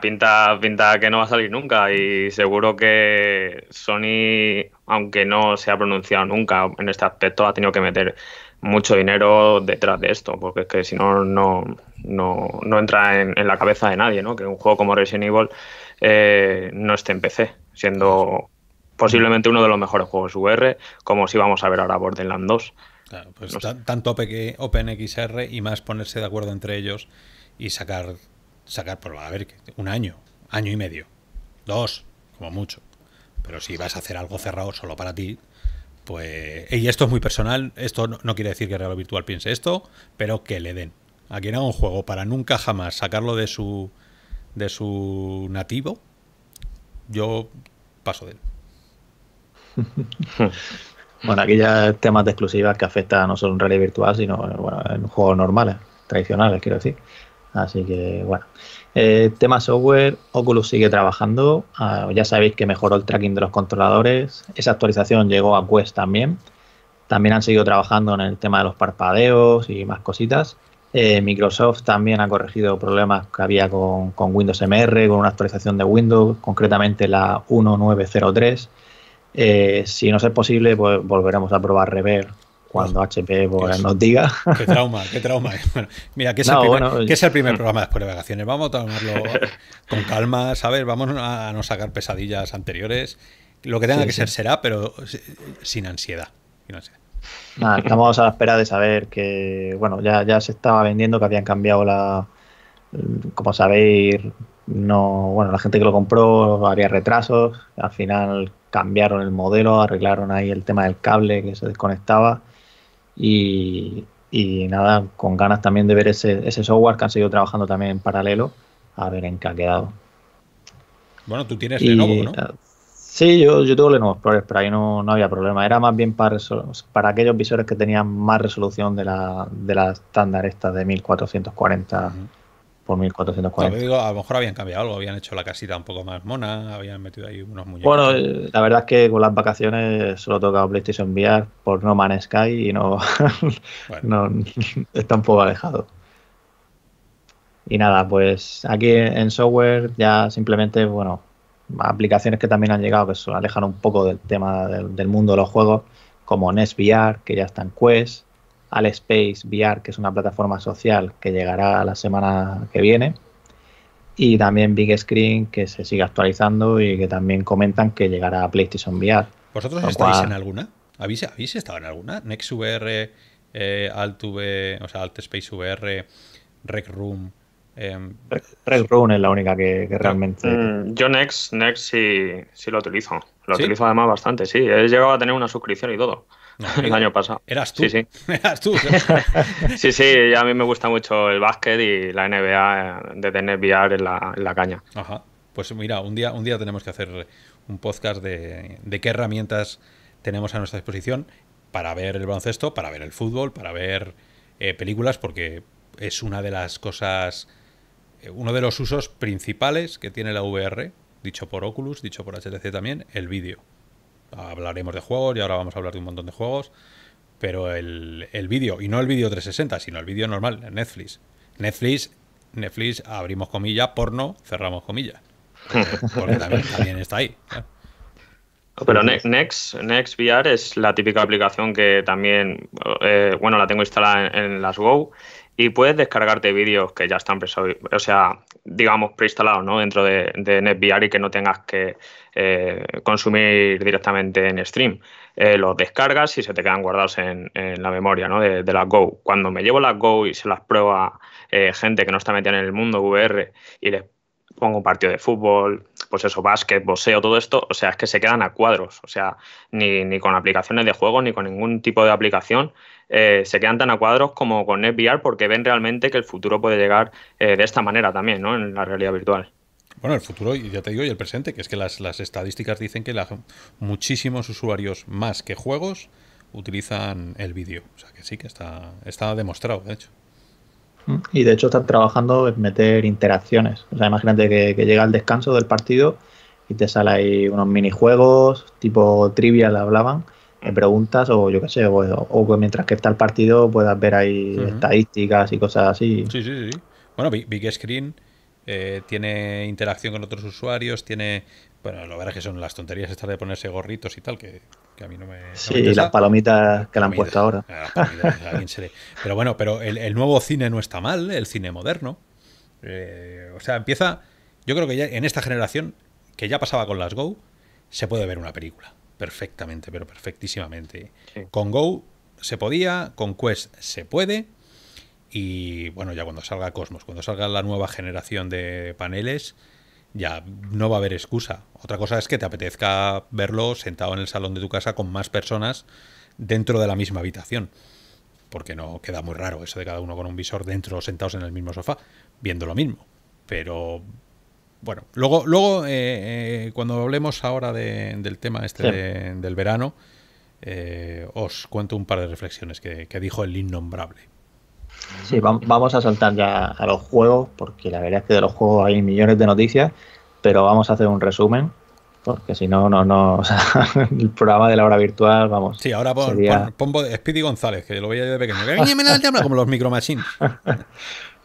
pinta, pinta que no va a salir nunca y seguro que Sony aunque no se ha pronunciado nunca en este aspecto, ha tenido que meter mucho dinero detrás de esto, porque es que si no, no, no, entra en, la cabeza de nadie, ¿no? Que un juego como Resident Evil eh, no esté en PC, siendo posiblemente uno de los mejores juegos VR, como si vamos a ver ahora Borderlands 2. Claro, pues tanto OpenXR y más ponerse de acuerdo entre ellos y sacar, sacar por, a ver, un año, año y medio, dos, como mucho. Pero si vas a hacer algo cerrado solo para ti, pues... Y esto es muy personal, esto no, quiere decir que Real Virtual piense esto, pero que le den. A quien haga un juego para nunca jamás sacarlo de su, de su nativo, yo paso de él. *laughs* Bueno, aquí ya temas de exclusivas que afecta no solo en Real virtual, sino bueno, en juegos normales, tradicionales, quiero decir. Así que, bueno. Eh, tema software, Oculus sigue trabajando. Ah, ya sabéis que mejoró el tracking de los controladores. Esa actualización llegó a Quest también. También han seguido trabajando en el tema de los parpadeos y más cositas. Eh, Microsoft también ha corregido problemas que había con, Windows MR, con una actualización de Windows, concretamente la 1903. Eh, si no es posible, pues volveremos a probar Rever cuando HP nos diga. Qué trauma, qué trauma. *laughs* Bueno, mira, que es, el primer, *laughs* programa después de vacaciones. Vamos a tomarlo con calma, ¿sabes? Vamos a no sacar pesadillas anteriores. Lo que tenga que ser será, pero eh, sin ansiedad. estamos a la espera de saber que, bueno, ya, ya se estaba vendiendo que habían cambiado la, como sabéis, no, bueno, la gente que lo compró había retrasos, al final cambiaron el modelo, arreglaron ahí el tema del cable que se desconectaba y, nada, con ganas también de ver ese, software que han seguido trabajando también en paralelo, a ver en qué ha quedado. Bueno, tú tienes Lenovo, ¿no? Ah, sí, yo, yo tengo Lenovo Explorer, pero ahí no, había problema. Era más bien para, para aquellos visores que tenían más resolución de la, de la estándar esta de 1440. 1440. a lo mejor habían cambiado algo, habían hecho la casita un poco más mona, habían metido ahí unos muñecos. Bueno, eh, la verdad es que con las vacaciones solo toca tocado PlayStation VR por No Man's Sky y no, *laughs* no *laughs* está un poco alejado. Y nada, pues aquí en software ya simplemente, bueno, aplicaciones que también han llegado que se alejan un poco del tema del, mundo de los juegos, como NES VR, que ya está en Quest, al Space VR, que es una plataforma social que llegará la semana que viene. Y también Big Screen, que se sigue actualizando y que también comentan que llegará a PlayStation VR. ¿Vosotros estáis en alguna? ¿Habéis, estado en alguna? Next VR, eh, Alt o sea, Alt Space VR, Rec Room. Em, Rec Room es la única que, realmente. Mm, yo Next, Next sí, sí lo utilizo. Lo utilizo además bastante, sí. He llegado a tener una suscripción y todo el año pasado. Eras tú. Sí, sí. *laughs* Eras tú. *laughs* sí, sí, a mí me gusta mucho el básquet y la NBA eh, de tener VR en la, caña. Ajá. Pues mira, un día, un día tenemos que hacer un podcast de, qué herramientas tenemos a nuestra disposición para ver el baloncesto, para ver el fútbol, para ver eh, películas, porque es una de las cosas, eh, uno de los usos principales que tiene la VR, dicho por Oculus, dicho por HTC también, el vídeo hablaremos de juegos y ahora vamos a hablar de un montón de juegos, pero el, vídeo, y no el vídeo 360, sino el vídeo normal, Netflix. Netflix, Netflix, abrimos comillas, porno, cerramos comillas. *laughs* Porque también, está ahí. Pero Next, Next VR es la típica aplicación que también, eh, bueno, la tengo instalada en, en las Go y puedes descargarte vídeos que ya están o sea, digamos, preinstalados ¿no? dentro de, de, y que no tengas que eh, consumir directamente en stream. Eh, los descargas y se te quedan guardados en, la memoria ¿no? de, la Go. Cuando me llevo la Go y se las prueba eh, gente que no está metida en el mundo VR y les pongo un partido de fútbol, pues eso, básquet, boxeo, todo esto, o sea, es que se quedan a cuadros, o sea, ni, ni con aplicaciones de juego, ni con ningún tipo de aplicación eh, se quedan tan a cuadros como con NetVR porque ven realmente que el futuro puede llegar eh, de esta manera también, ¿no? En la realidad virtual. Bueno, el futuro, y ya te digo, y el presente, que es que las, estadísticas dicen que muchísimos usuarios más que juegos utilizan el vídeo. O sea que sí que está, está demostrado, de hecho. Y de hecho están trabajando en meter interacciones. O sea, imagínate que, llega el descanso del partido y te sale ahí unos minijuegos, tipo trivia, le hablaban, preguntas o yo qué sé, pues, o, mientras que está el partido puedas ver ahí estadísticas y cosas así. Sí, sí, sí. Bueno, Big Screen eh, tiene interacción con otros usuarios, tiene... Bueno, lo verás que son las tonterías estas de ponerse gorritos y tal, que, a mí no me... sí, y las palomitas que le han puesto ahora. *laughs* Pero bueno, pero el, nuevo cine no está mal, el cine moderno. Eh, o sea, empieza... Yo creo que ya en esta generación, que ya pasaba con las Go, se puede ver una película perfectamente, pero perfectísimamente. Con Go se podía, con Quest se puede. Y bueno, ya cuando salga Cosmos, cuando salga la nueva generación de paneles, ya no va a haber excusa. Otra cosa es que te apetezca verlo sentado en el salón de tu casa con más personas dentro de la misma habitación. Porque no queda muy raro eso de cada uno con un visor dentro, sentados en el mismo sofá, viendo lo mismo. Pero bueno, luego, luego eh, eh, cuando hablemos ahora del tema este del verano, eh, os cuento un par de reflexiones que, dijo el innombrable. Sí, vamos a saltar ya a los juegos, porque la verdad es que de los juegos hay millones de noticias, pero vamos a hacer un resumen, porque si no, no, no, *laughs* el programa de la hora virtual, vamos. Sí, ahora por sería... Speedy González, que lo veía yo de pequeño. Como los micromachines. *laughs*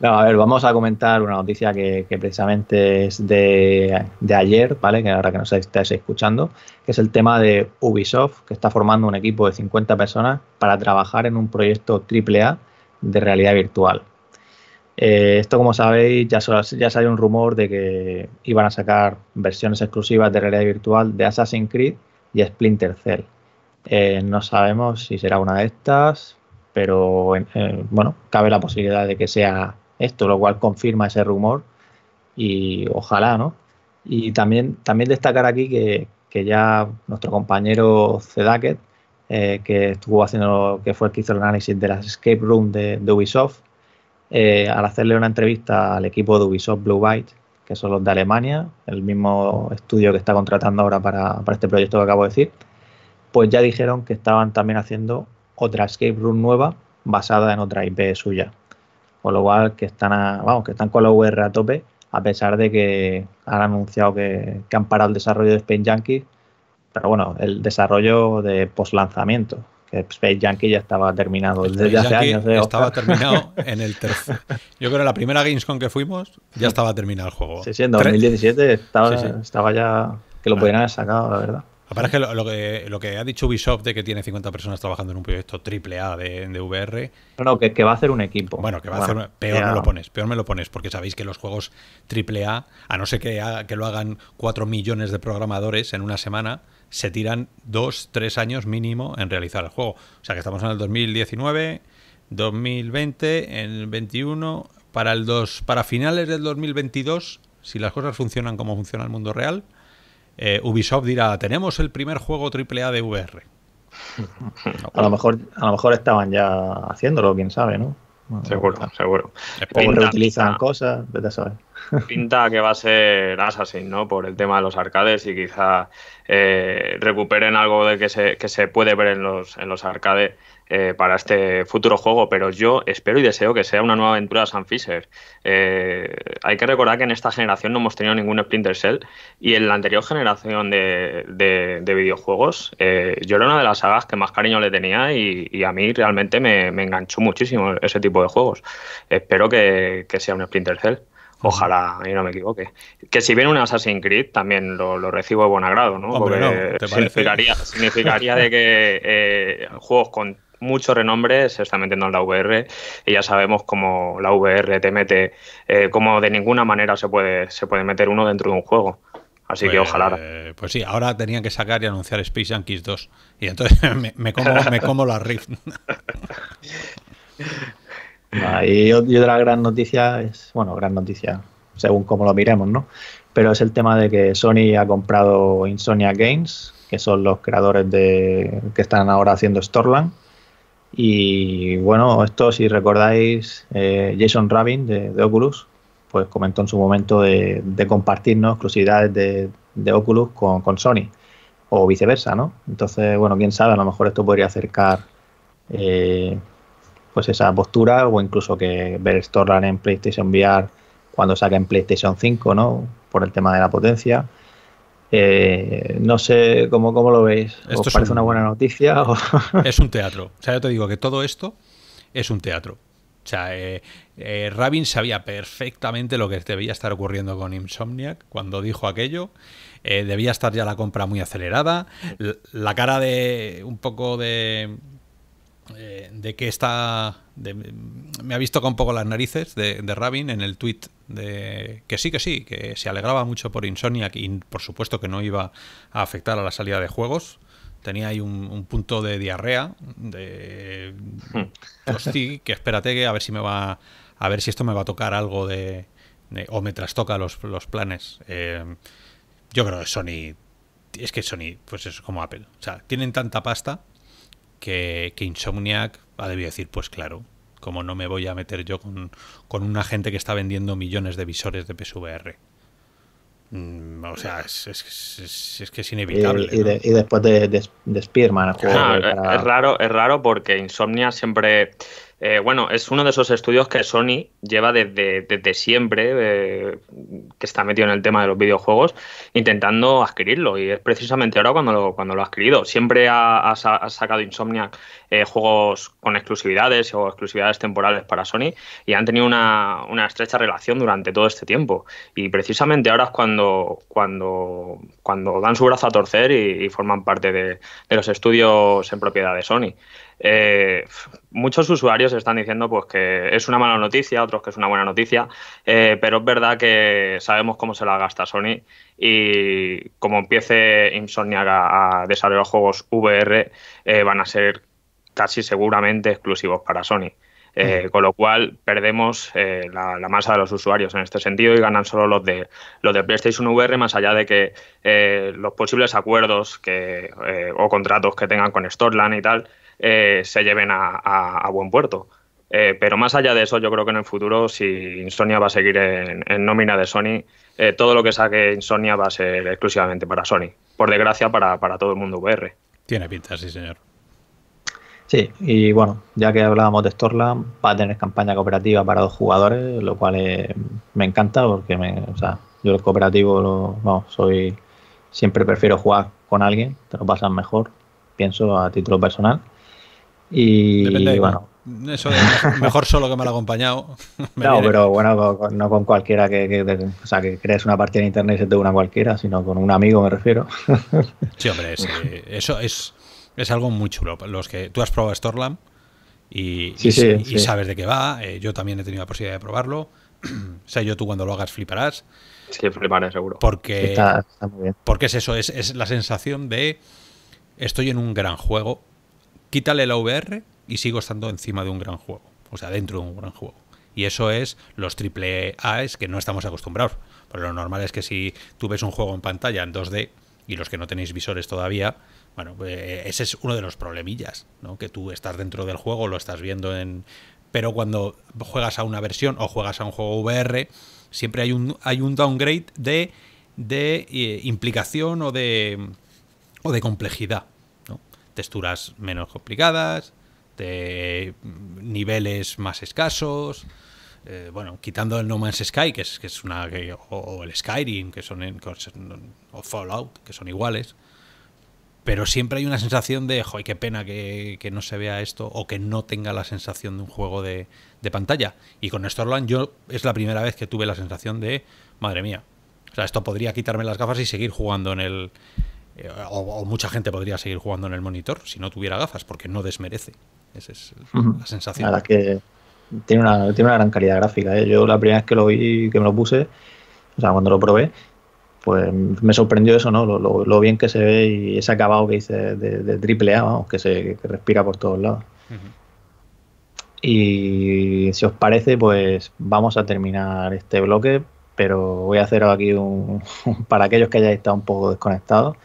a ver, vamos a comentar una noticia que, precisamente es de, ayer, ¿vale? Que ahora que nos estáis escuchando, que es el tema de Ubisoft, que está formando un equipo de 50 personas para trabajar en un proyecto AAA de realidad virtual. Eh, esto, como sabéis, ya, salió un rumor de que iban a sacar versiones exclusivas de realidad virtual de Assassin's Creed y Splinter Cell. Eh, no sabemos si será una de estas, pero eh, bueno, cabe la posibilidad de que sea esto, lo cual confirma ese rumor y ojalá, ¿no? Y también, también destacar aquí que, ya nuestro compañero Zedaket, eh, que estuvo haciendo, que fue el que hizo el análisis de las escape room de, Ubisoft, eh, al hacerle una entrevista al equipo de Ubisoft Blue Byte, que son los de Alemania, el mismo estudio que está contratando ahora para, para este proyecto que acabo de decir, pues ya dijeron que estaban también haciendo otra escape room nueva basada en otra IP suya. Con lo cual, que están, vamos, que están con la UR a tope, a pesar de que han anunciado que, han parado el desarrollo de Space Yankee, pero bueno, el desarrollo de post Que Space Yankee ya estaba terminado desde años. estaba terminado *laughs* en el tercer. Yo creo que la primera Gamescom que fuimos ya estaba terminado el juego. Sí, sí, en 2017 estaba, estaba ya. que lo ah. pudieran haber sacado, la verdad. Aparte que lo, que lo que ha dicho Ubisoft de que tiene 50 personas trabajando en un proyecto triple de, VR. No, no que, va a hacer un equipo. Bueno, que va a hacer. Peor me lo pones, peor me lo pones, porque sabéis que los juegos triple A, no ser que, que lo hagan 4 millones de programadores en una semana, se tiran 2, 3 años mínimo en realizar el juego. O sea que estamos en el 2019, 2020, en el 21, para, el dos, para finales del 2022, si las cosas funcionan como funciona el mundo real eh, Ubisoft dirá, tenemos el primer juego AAA de VR. *laughs* a, lo mejor, a lo mejor estaban ya haciéndolo, quién sabe, ¿no? Seguro, seguro. Reutilizan cosas, vete a pinta que va a ser Assassin, ¿no? Por el tema de los arcades y quizá eh, recuperen algo de que se, puede ver en los, en los arcades eh, para este futuro juego. Pero yo espero y deseo que sea una nueva aventura de Sam Fisher. Eh, hay que recordar que en esta generación no hemos tenido ningún Splinter Cell y en la anterior generación de, videojuegos yo era una de las sagas que más cariño le tenía y, a mí realmente me, enganchó muchísimo ese tipo de juegos. Espero que sea un Splinter Cell. Ojalá, mí no me equivoque. Que si viene un Assassin's Creed, también lo, recibo de buen agrado, ¿no? Hombre, significaría, significaría de que eh, juegos con mucho renombre se están metiendo en la VR y ya sabemos cómo la VR te mete, como eh, cómo de ninguna manera se puede, se puede meter uno dentro de un juego. Así que pues, ojalá. Pues sí, ahora tenían que sacar y anunciar Space Junkies 2. Y entonces *laughs* me, como, me como la Rift. *laughs* y, otra gran noticia es, bueno, gran noticia, según como lo miremos, ¿no? Pero es el tema de que Sony ha comprado Insomnia Games, que son los creadores de que están ahora haciendo Storland. Y bueno, esto si recordáis, eh, Jason Rabin de, Oculus, pues comentó en su momento de, compartirnos exclusividades de, Oculus con, Sony, o viceversa, ¿no? Entonces, bueno, quién sabe, a lo mejor esto podría acercar eh, pues esa postura o incluso que ver Storland en PlayStation VR cuando en PlayStation 5, ¿no? Por el tema de la potencia. Eh, no sé cómo, cómo lo veis. esto parece una buena noticia? *laughs* Es un teatro. O sea, yo te digo que todo esto es un teatro. O sea, eh, eh, Rabin sabía perfectamente lo que debía estar ocurriendo con Insomniac cuando dijo aquello. debía estar ya la compra muy acelerada. la cara de un poco de eh, de que está. me ha visto con un poco las narices de, Rabin en el tweet de que sí, que sí, que se alegraba mucho por Insomniac y por supuesto que no iba a afectar a la salida de juegos. Tenía ahí un, punto de diarrea, de. Hmm. que espérate que a ver si me va. A ver si esto me va a tocar algo de. o me trastoca los, los planes. Eh, yo creo que Sony. Es que Sony, pues es como Apple. O sea, tienen tanta pasta que, Insomniac ha debido decir, pues claro, como no me voy a meter yo con, con una gente que está vendiendo millones de visores de PSVR. Mm, o sea, es, que es inevitable. Y, después de, de, Spearman. Ah, es, raro, es raro porque Insomnia siempre eh, bueno, es uno de esos estudios que Sony lleva desde, siempre, eh, que está metido en el tema de los videojuegos, intentando adquirirlo. Y es precisamente ahora cuando lo, cuando lo ha adquirido. Siempre ha, sacado Insomniac eh, juegos con exclusividades o exclusividades temporales para Sony y han tenido una, estrecha relación durante todo este tiempo. Y precisamente ahora es cuando, cuando, dan su brazo a torcer y, forman parte de, de los estudios en propiedad de Sony. Eh, muchos usuarios están diciendo pues, que es una mala noticia, otros que es una buena noticia, eh, pero es verdad que sabemos cómo se la gasta Sony y como empiece Insomniac a, desarrollar juegos VR, eh, van a ser casi seguramente exclusivos para Sony. con lo cual perdemos la, masa de los usuarios en este sentido y ganan solo los de los de PlayStation VR, más allá de que los posibles acuerdos que, o contratos que tengan con Storeland y tal eh, se lleven a, buen puerto. Eh, pero más allá de eso, yo creo que en el futuro, si Insomnia va a seguir en, nómina de Sony, eh, todo lo que saque Insomnia va a ser exclusivamente para Sony. Por desgracia, para, para todo el mundo VR. Tiene pinta, sí, señor. Sí, y bueno, ya que hablábamos de Storland, va a tener campaña cooperativa para dos jugadores, lo cual me encanta porque me, o sea, yo el cooperativo, soy siempre prefiero jugar con alguien, te lo pasan mejor, pienso a título personal. Y bueno. mejor solo que mal acompañado. *laughs* no, pero bueno, no con cualquiera que, sea, que crees una partida en internet y se te una cualquiera, sino con un amigo, me refiero. *laughs* Sí, hombre, eso es, es algo muy chulo. Los que tú has probado Storlam y, sabes de qué va. Eh, yo también he tenido la posibilidad de probarlo. o *clears throat* sea, yo tú cuando lo hagas fliparás. Sí, fliparé seguro. Porque, porque es eso, es, es la sensación de estoy en un gran juego quítale la VR y sigo estando encima de un gran juego, o sea, dentro de un gran juego. Y eso es los triple A es que no estamos acostumbrados. Pero lo normal es que si tú ves un juego en pantalla en 2D y los que no tenéis visores todavía, bueno, eh, ese es uno de los problemillas, ¿no? Que tú estás dentro del juego, lo estás viendo en... Pero cuando juegas a una versión o juegas a un juego VR, siempre hay un, hay un downgrade de, de eh, implicación o de, o de complejidad texturas menos complicadas, de niveles más escasos. Eh, bueno, quitando el No Man's Sky, que es, que es una. o, el Skyrim, que son. En, o Fallout, que son iguales. Pero siempre hay una sensación de, joy qué pena que, no se vea esto o que no tenga la sensación de un juego de, pantalla. Y con Storland yo es la primera vez que tuve la sensación de, madre mía, o sea, esto podría quitarme las gafas y seguir jugando en el, eh, o, mucha gente podría seguir jugando en el monitor si no tuviera gafas, porque no desmerece. Esa es la sensación. La que tiene una, tiene una gran calidad gráfica. ¿eh? Yo la primera vez que lo vi, que me lo puse, o sea, cuando lo probé, pues me sorprendió eso, ¿no? Lo, bien que se ve y ese acabado que dice de, triple A, vamos, que se respira por todos lados. Y si os parece, pues vamos a terminar este bloque, pero voy a hacer aquí un, *laughs* para aquellos que hayáis estado un poco desconectados,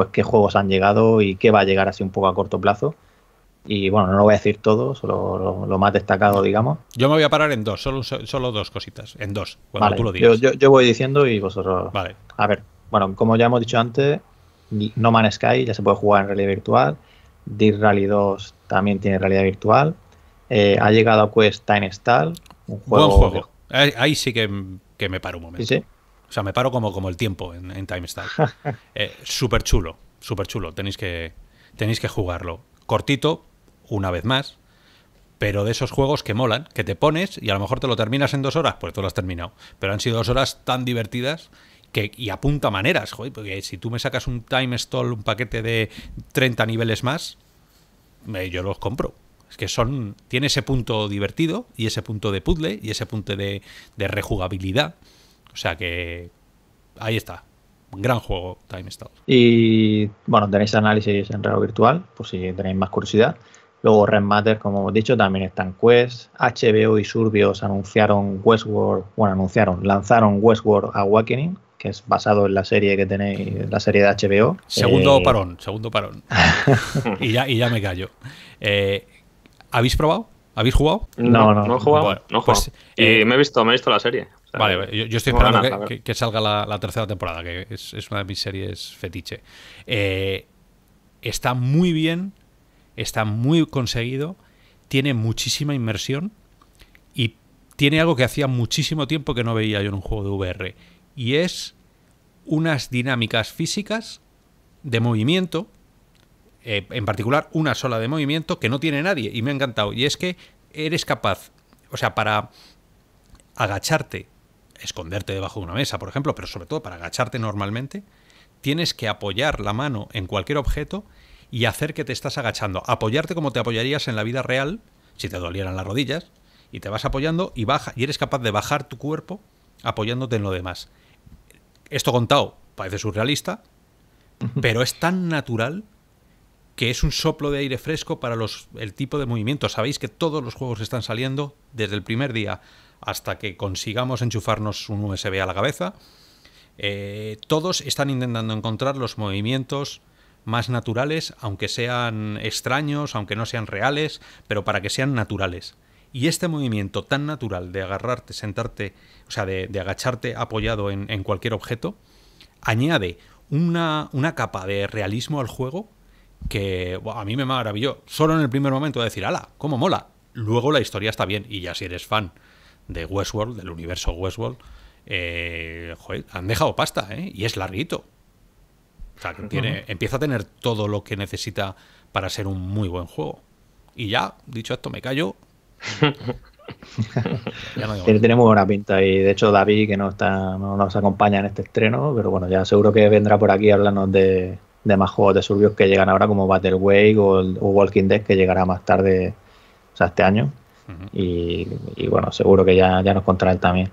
pues qué juegos han llegado y qué va a llegar así un poco a corto plazo. Y bueno, no lo voy a decir todo, solo lo, más destacado, digamos. Yo me voy a parar en dos, solo, solo dos cositas, en dos, cuando tú lo digas. Yo, yo, voy diciendo y vosotros. Vale. A ver, bueno, como ya hemos dicho antes, No Man's Sky ya se puede jugar en realidad virtual. Deep Rally 2 también tiene realidad virtual. Eh, ha llegado a Quest Time Stall, un juego. Buen juego. Ahí, sí que, que, me paro un momento. Sí, sí. O sea, me paro como, como el tiempo en, Time *laughs* eh, Style. súper chulo, súper chulo. Tenéis que, tenéis que jugarlo. Cortito, una vez más, pero de esos juegos que molan, que te pones y a lo mejor te lo terminas en dos horas, pues tú lo has terminado. Pero han sido dos horas tan divertidas que, y apunta maneras, joder, porque si tú me sacas un Time Stall, un paquete de 30 niveles más, eh, yo los compro. Es que son. Tiene ese punto divertido y ese punto de puzzle y ese punto de, de rejugabilidad. O sea que ahí está. Un gran juego Time Stout. Y bueno, tenéis análisis en Real Virtual, por si tenéis más curiosidad. Luego Red Matter, como hemos dicho, también están Quest. HBO y Surbios anunciaron Westworld, bueno, anunciaron, lanzaron Westworld Awakening, que es basado en la serie que tenéis, la serie de HBO. Segundo eh, parón, segundo parón. *laughs* y, ya, me callo. Eh, ¿Habéis probado? ¿Habéis jugado? No, no, no, he jugado. no he jugado. me, he visto, me he visto la serie vale, yo, estoy esperando que, salga la, tercera temporada, que es, una de mis series fetiche. Eh, está muy bien, está muy conseguido, tiene muchísima inmersión y tiene algo que hacía muchísimo tiempo que no veía yo en un juego de VR. Y es unas dinámicas físicas de movimiento, eh, en particular una sola de movimiento, que no tiene nadie. Y me ha encantado. Y es que eres capaz, o sea, para agacharte esconderte debajo de una mesa, por ejemplo, pero sobre todo para agacharte normalmente, tienes que apoyar la mano en cualquier objeto y hacer que te estás agachando. Apoyarte como te apoyarías en la vida real, si te dolieran las rodillas, y te vas apoyando y, baja, y eres capaz de bajar tu cuerpo apoyándote en lo demás. Esto contado parece surrealista, pero es tan natural que es un soplo de aire fresco para los, el tipo de movimiento. Sabéis que todos los juegos están saliendo desde el primer día hasta que consigamos enchufarnos un USB a la cabeza. Eh, todos están intentando encontrar los movimientos más naturales, aunque sean extraños, aunque no sean reales, pero para que sean naturales. Y este movimiento tan natural de agarrarte, sentarte, o sea, de, agacharte apoyado en, cualquier objeto, añade una, capa de realismo al juego que a mí me maravilló. Solo en el primer momento de decir, ala, ¿cómo mola? Luego la historia está bien y ya si eres fan de Westworld, del universo Westworld, eh, han dejado pasta, ¿eh? Y es larguito. O sea, tiene, empieza a tener todo lo que necesita para ser un muy buen juego. Y ya, dicho esto, me callo. *laughs* tiene muy buena pinta y de hecho David que no está nos acompaña en este estreno pero bueno ya seguro que vendrá por aquí a hablarnos de, más juegos de surbios que llegan ahora como Battle Wake o, o Walking Dead que llegará más tarde o sea este año y, bueno, seguro que ya, nos contará también.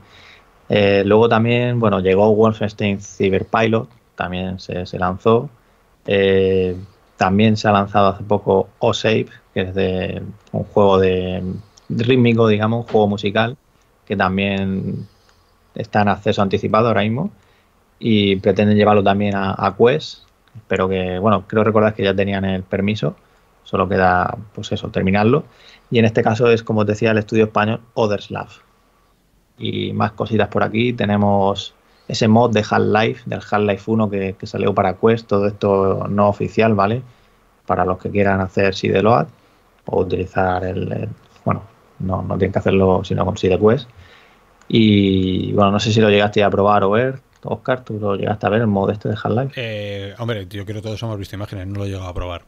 Eh, luego también, bueno, llegó Wolfenstein Cyberpilot, también se, lanzó. Eh, también se ha lanzado hace poco o que es de un juego de, rítmico, digamos, un juego musical, que también está en acceso anticipado ahora mismo. Y pretenden llevarlo también a, Quest. Espero que, bueno, creo recordar que ya tenían el permiso. Solo queda, pues eso, terminarlo. Y en este caso es, como os decía, el estudio español love Y más cositas por aquí. Tenemos ese mod de Half-Life, del Half-Life 1 que, salió para Quest, todo esto no oficial, ¿vale? Para los que quieran hacer de Load o utilizar el, bueno, no, no tienen que hacerlo sino con Side Quest. Y bueno, no sé si lo llegaste a probar o ver, Oscar, ¿tú lo llegaste a ver el mod este de Half-Life? Eh, hombre, yo creo que todos hemos visto imágenes, no lo he llegado a probar.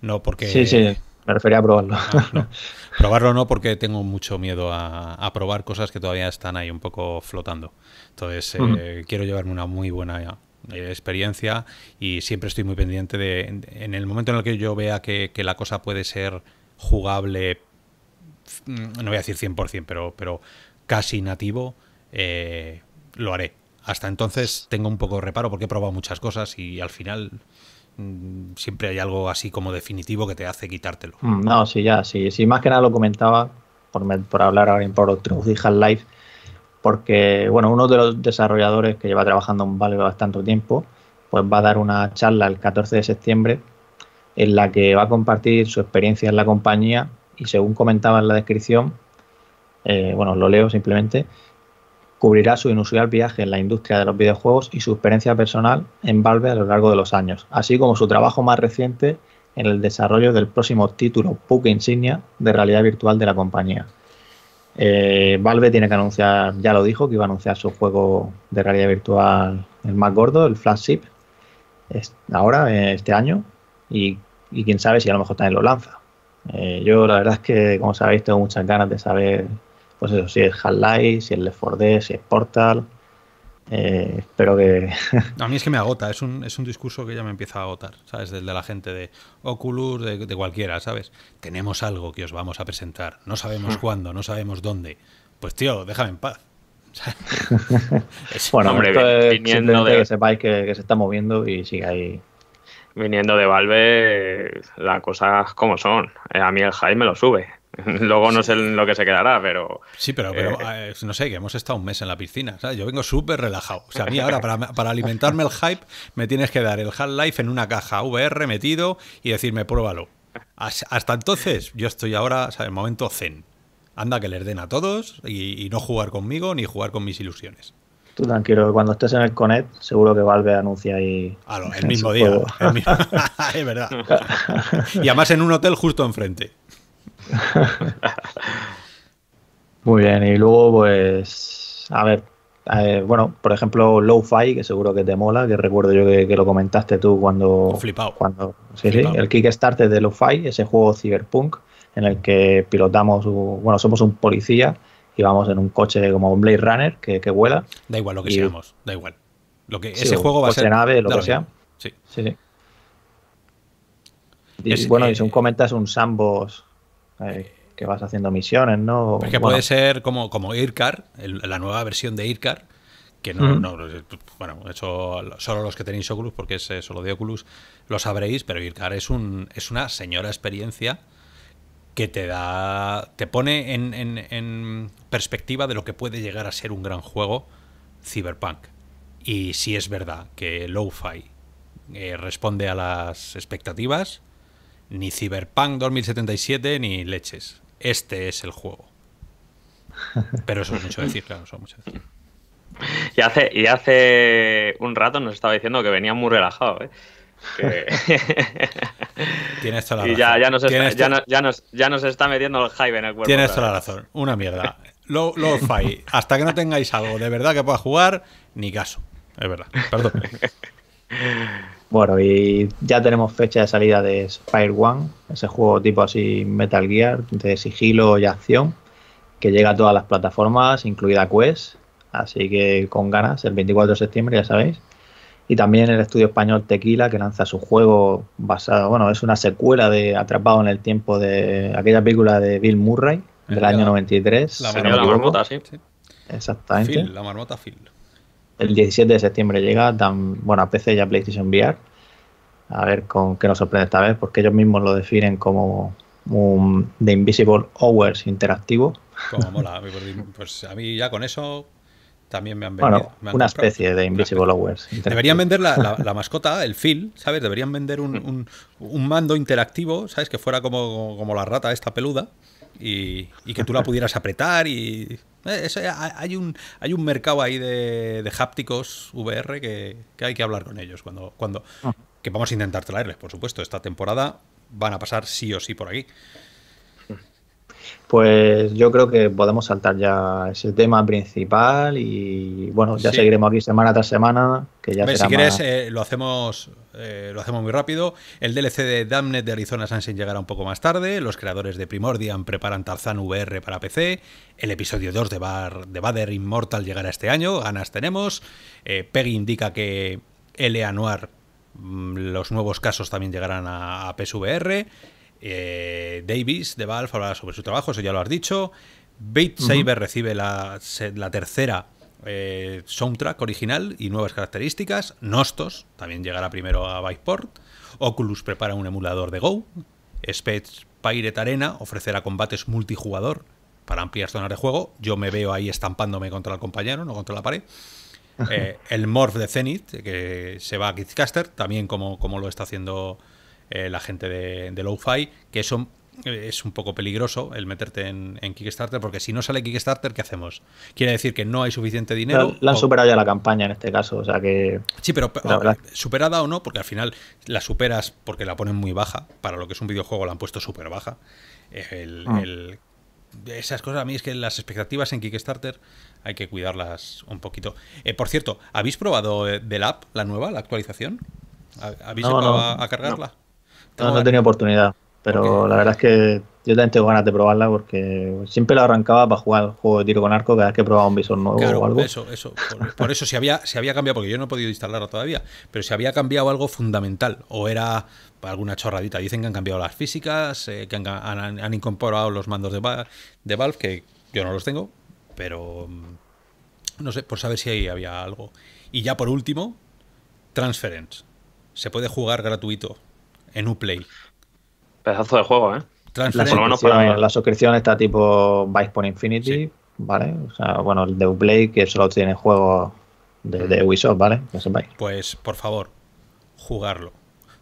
No, porque. Sí, sí. Me refería a probarlo. Ah, *laughs* probarlo no, porque tengo mucho miedo a, probar cosas que todavía están ahí un poco flotando. Entonces, eh, quiero llevarme una muy buena eh, experiencia y siempre estoy muy pendiente de. En el momento en el que yo vea que, la cosa puede ser jugable, mm, no voy a decir 100%, pero, pero casi nativo, eh, lo haré. Hasta entonces tengo un poco de reparo porque he probado muchas cosas y al final Mm, siempre hay algo así como definitivo que te hace quitártelo. Mm, no, sí, ya, sí, sí, más que nada lo comentaba por, hablar ahora en por Digital Life, porque, bueno, uno de los desarrolladores que lleva trabajando en Valve bastante tiempo, pues va a dar una charla el 14 de septiembre en la que va a compartir su experiencia en la compañía y según comentaba en la descripción, eh, bueno, lo leo simplemente, cubrirá su inusual viaje en la industria de los videojuegos y su experiencia personal en Valve a lo largo de los años, así como su trabajo más reciente en el desarrollo del próximo título Puke Insignia de realidad virtual de la compañía. Eh, Valve tiene que anunciar, ya lo dijo, que iba a anunciar su juego de realidad virtual, el más gordo, el flagship, es, ahora, este año, y, quién sabe si a lo mejor también lo lanza. Eh, yo la verdad es que, como sabéis, tengo muchas ganas de saber pues eso, si es Half-Life, si es Left 4 Dead, si es Portal. Eh, espero que. *laughs* a mí es que me agota, es un, discurso que ya me empieza a agotar, ¿sabes? Del de la gente de Oculus, de, cualquiera, ¿sabes? Tenemos algo que os vamos a presentar, no sabemos hmm. cuándo, no sabemos dónde. Pues tío, déjame en paz. *laughs* bueno, hombre, viniendo de... que sepáis que, se está moviendo y sigue ahí. Viniendo de Valve, las cosas como son. Eh, a mí el hype me lo sube. *laughs* Luego no sé en lo que se quedará, pero. Sí, pero, eh, eh, no sé, que hemos estado un mes en la piscina. Yo vengo súper relajado. O sea, a mí ahora, para, alimentarme el hype, me tienes que dar el Half-Life en una caja VR metido y decirme, pruébalo. Hasta entonces, yo estoy ahora, o en momento zen. Anda que les den a todos y, no jugar conmigo ni jugar con mis ilusiones. Tú tranquilo, cuando estés en el Conet, seguro que Valve anuncia ahí. Ah, lo el mismo día. *laughs* es verdad. *laughs* y además en un hotel justo enfrente. *laughs* Muy bien, y luego pues, a ver, eh, bueno, por ejemplo, Lo-Fi, que seguro que te mola, que recuerdo yo que, lo comentaste tú cuando... Oh, Flipado. Cuando, sí, sí, el Kickstarter de Lo-Fi, ese juego cyberpunk en el que pilotamos, bueno, somos un policía y vamos en un coche como un Blade Runner que, vuela. Da igual lo que seamos, da igual. Lo que, ese juego va a ser... nave, lo que sea. Sí. sí, Y, bueno, eh, y comentas, un Sambos eh, que vas haciendo misiones, ¿no? Es que puede ser como, como IRCAR, la nueva versión de IRCAR, que no, bueno, eso solo los que tenéis Oculus, porque es solo de Oculus, lo sabréis, pero IRCAR es, un, es una señora experiencia que te da, te pone en, perspectiva de lo que puede llegar a ser un gran juego cyberpunk. Y si es verdad que Lo-Fi eh, responde a las expectativas, ni Cyberpunk 2077 ni leches. Este es el juego. Pero eso es mucho *laughs* decir, claro, eso es mucho decir. Y hace, y hace un rato nos estaba diciendo que venía muy relajado, ¿eh? Que... *laughs* Tienes toda la razón. Y ya, nos está, ya, ya, nos, está metiendo el hype en el cuerpo. Tienes toda la razón. Una mierda. Lo lo Hasta que no tengáis algo de verdad que pueda jugar, ni caso. Es verdad. Perdón. *laughs* Bueno, y ya tenemos fecha de salida de Spire One, ese juego tipo así Metal Gear, de sigilo y acción, que llega a todas las plataformas, incluida Quest, así que con ganas, el 24 de septiembre, ya sabéis. Y también el estudio español Tequila, que lanza su juego basado, bueno, es una secuela de Atrapado en el tiempo de aquella película de Bill Murray, del año 93. La, marmota, sí. Exactamente. la marmota Phil. El 17 de septiembre llega, bueno, a PC y a PlayStation VR. A ver con qué nos sorprende esta vez, porque ellos mismos lo definen como un The Invisible Hours interactivo. Como mola, pues a mí ya con eso también me han vendido. una especie de Invisible Hours. Deberían vender la, mascota, el Phil, ¿sabes? Deberían vender un, mando interactivo, ¿sabes? Que fuera como, la rata esta peluda y, que tú la pudieras apretar y eh, eso, eh, hay, un, hay un mercado ahí de, de hápticos VR que, hay que hablar con ellos cuando, cuando ah. que vamos a intentar traerles, por supuesto. Esta temporada van a pasar sí o sí por aquí. Pues yo creo que podemos saltar ya ese tema principal y bueno, ya seguiremos aquí semana tras semana. Que ya si quieres, eh, lo, hacemos, eh, lo hacemos muy rápido. El DLC de Damned de Arizona Sunshine llegará un poco más tarde. Los creadores de Primordian preparan Tarzan VR para PC. El episodio 2 de, Bar, de Bader Immortal llegará este año. Ganas tenemos. Eh, Peggy indica que L.A. Anuar mm, los nuevos casos también llegarán a PSVR. Eh, Davis de Valve hablará sobre su trabajo, eso ya lo has dicho. Beat Saber recibe la, tercera eh, soundtrack original y nuevas características. Nostos también llegará primero a Viceport. Oculus prepara un emulador de Go. Space Pirate Arena ofrecerá combates multijugador para ampliar zonas de juego. Yo me veo ahí estampándome contra el compañero, no contra la pared. *laughs* Eh, el Morph de Zenith, que se va a Kidcaster también como lo está haciendo eh, la gente de, de Lo-Fi, que eso eh, es un poco peligroso el meterte en, Kickstarter, porque si no sale Kickstarter, ¿qué hacemos? Quiere decir que no hay suficiente dinero. La, han superado ya la campaña en este caso, o sea que. Sí, pero superada o no, porque al final la superas porque la ponen muy baja. Para lo que es un videojuego la han puesto súper baja. Ah. Esas cosas a mí es que las expectativas en Kickstarter hay que cuidarlas un poquito. Eh, por cierto, ¿habéis probado del app, la nueva, la actualización? ¿Habéis probado a, cargarla? No, he tenido oportunidad, pero la verdad es que yo también tengo ganas de probarla porque siempre la arrancaba para jugar juego de tiro con arco cada vez que probaba un visor nuevo o algo. Eso, eso, por, eso se había, había cambiado, porque yo no he podido instalarlo todavía, pero si había cambiado algo fundamental o era alguna chorradita. Dicen que han cambiado las físicas, eh, que han, incorporado los mandos de, de Valve, que yo no los tengo, pero mm, no sé, por saber si ahí había algo. Y ya por último, Transference. Se puede jugar gratuito en Uplay. Pedazo de juego, ¿eh? La suscripción, está tipo Vice por Infinity, ¿vale? O sea, bueno, el de Uplay que solo tiene juegos de, Ubisoft, ¿vale? Pues, por favor, jugarlo.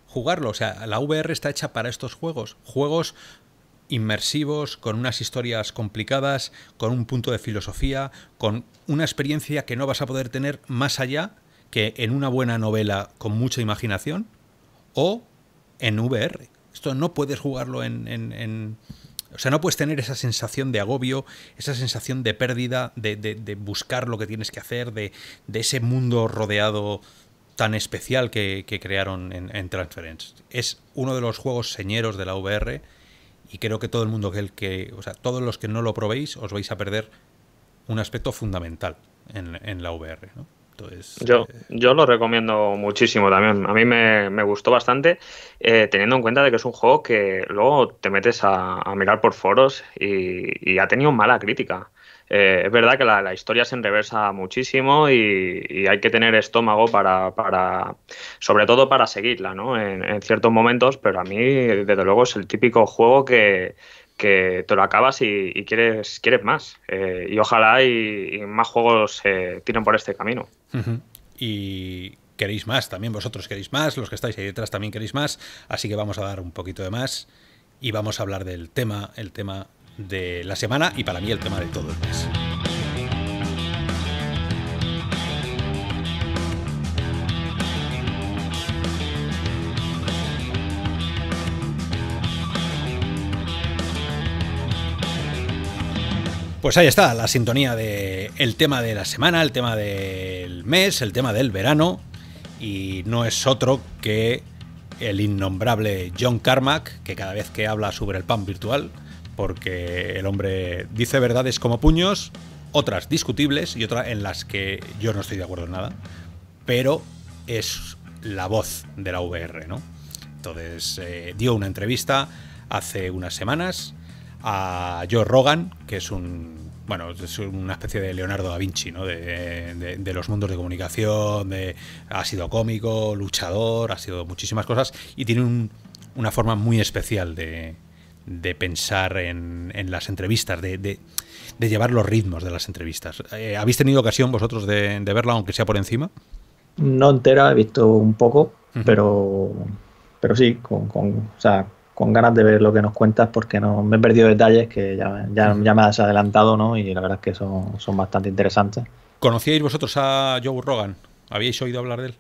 Jugarlo, o sea, la VR está hecha para estos juegos. Juegos inmersivos, con unas historias complicadas, con un punto de filosofía, con una experiencia que no vas a poder tener más allá que en una buena novela con mucha imaginación o en VR. Esto no puedes jugarlo en, en, o sea, no puedes tener esa sensación de agobio, esa sensación de pérdida, de, buscar lo que tienes que hacer, de, ese mundo rodeado tan especial que, crearon en, en, Transference. Es uno de los juegos señeros de la VR y creo que todo el mundo que, el que o sea, todos los que no lo probéis os vais a perder un aspecto fundamental en, en la VR. ¿no? yo, eh, yo lo recomiendo muchísimo también. A mí me, gustó bastante, eh, teniendo en cuenta de que es un juego que luego te metes a, mirar por foros y, ha tenido mala crítica. Eh, es verdad que la, historia se enreversa muchísimo y, hay que tener estómago para, sobre todo para seguirla, ¿no? en ciertos momentos, pero a mí, desde luego, es el típico juego que, que te lo acabas y, quieres, quieres más. Eh, y ojalá y, más juegos se eh, tiren por este camino. Y queréis más, también vosotros queréis más, los que estáis ahí detrás también queréis más, así que vamos a dar un poquito de más y vamos a hablar del tema, el tema de la semana y para mí el tema de todo el mes. Pues ahí está la sintonía de el tema de la semana, el tema del mes, el tema del verano y no es otro que el innombrable John Carmack, que cada vez que habla sobre el pan virtual, porque el hombre dice verdades como puños, otras discutibles y otras en las que yo no estoy de acuerdo en nada, pero es la voz de la VR, ¿no? Entonces eh, dio una entrevista hace unas semanas a Joe Rogan, que es un bueno, es una especie de Leonardo da Vinci, ¿no? De, los mundos de comunicación, de, ha sido cómico, luchador, ha sido muchísimas cosas y tiene una forma muy especial de, de pensar en, las entrevistas, de, de, llevar los ritmos de las entrevistas. Eh, ¿Habéis tenido ocasión vosotros de, verla, aunque sea por encima? No entera, he visto un poco, pero, pero sí, con, con, con ganas de ver lo que nos cuentas porque no, me he perdido detalles que ya, ya, me has adelantado ¿no? y la verdad es que son, son bastante interesantes. ¿Conocíais vosotros a Joe Rogan? ¿Habíais oído hablar de él?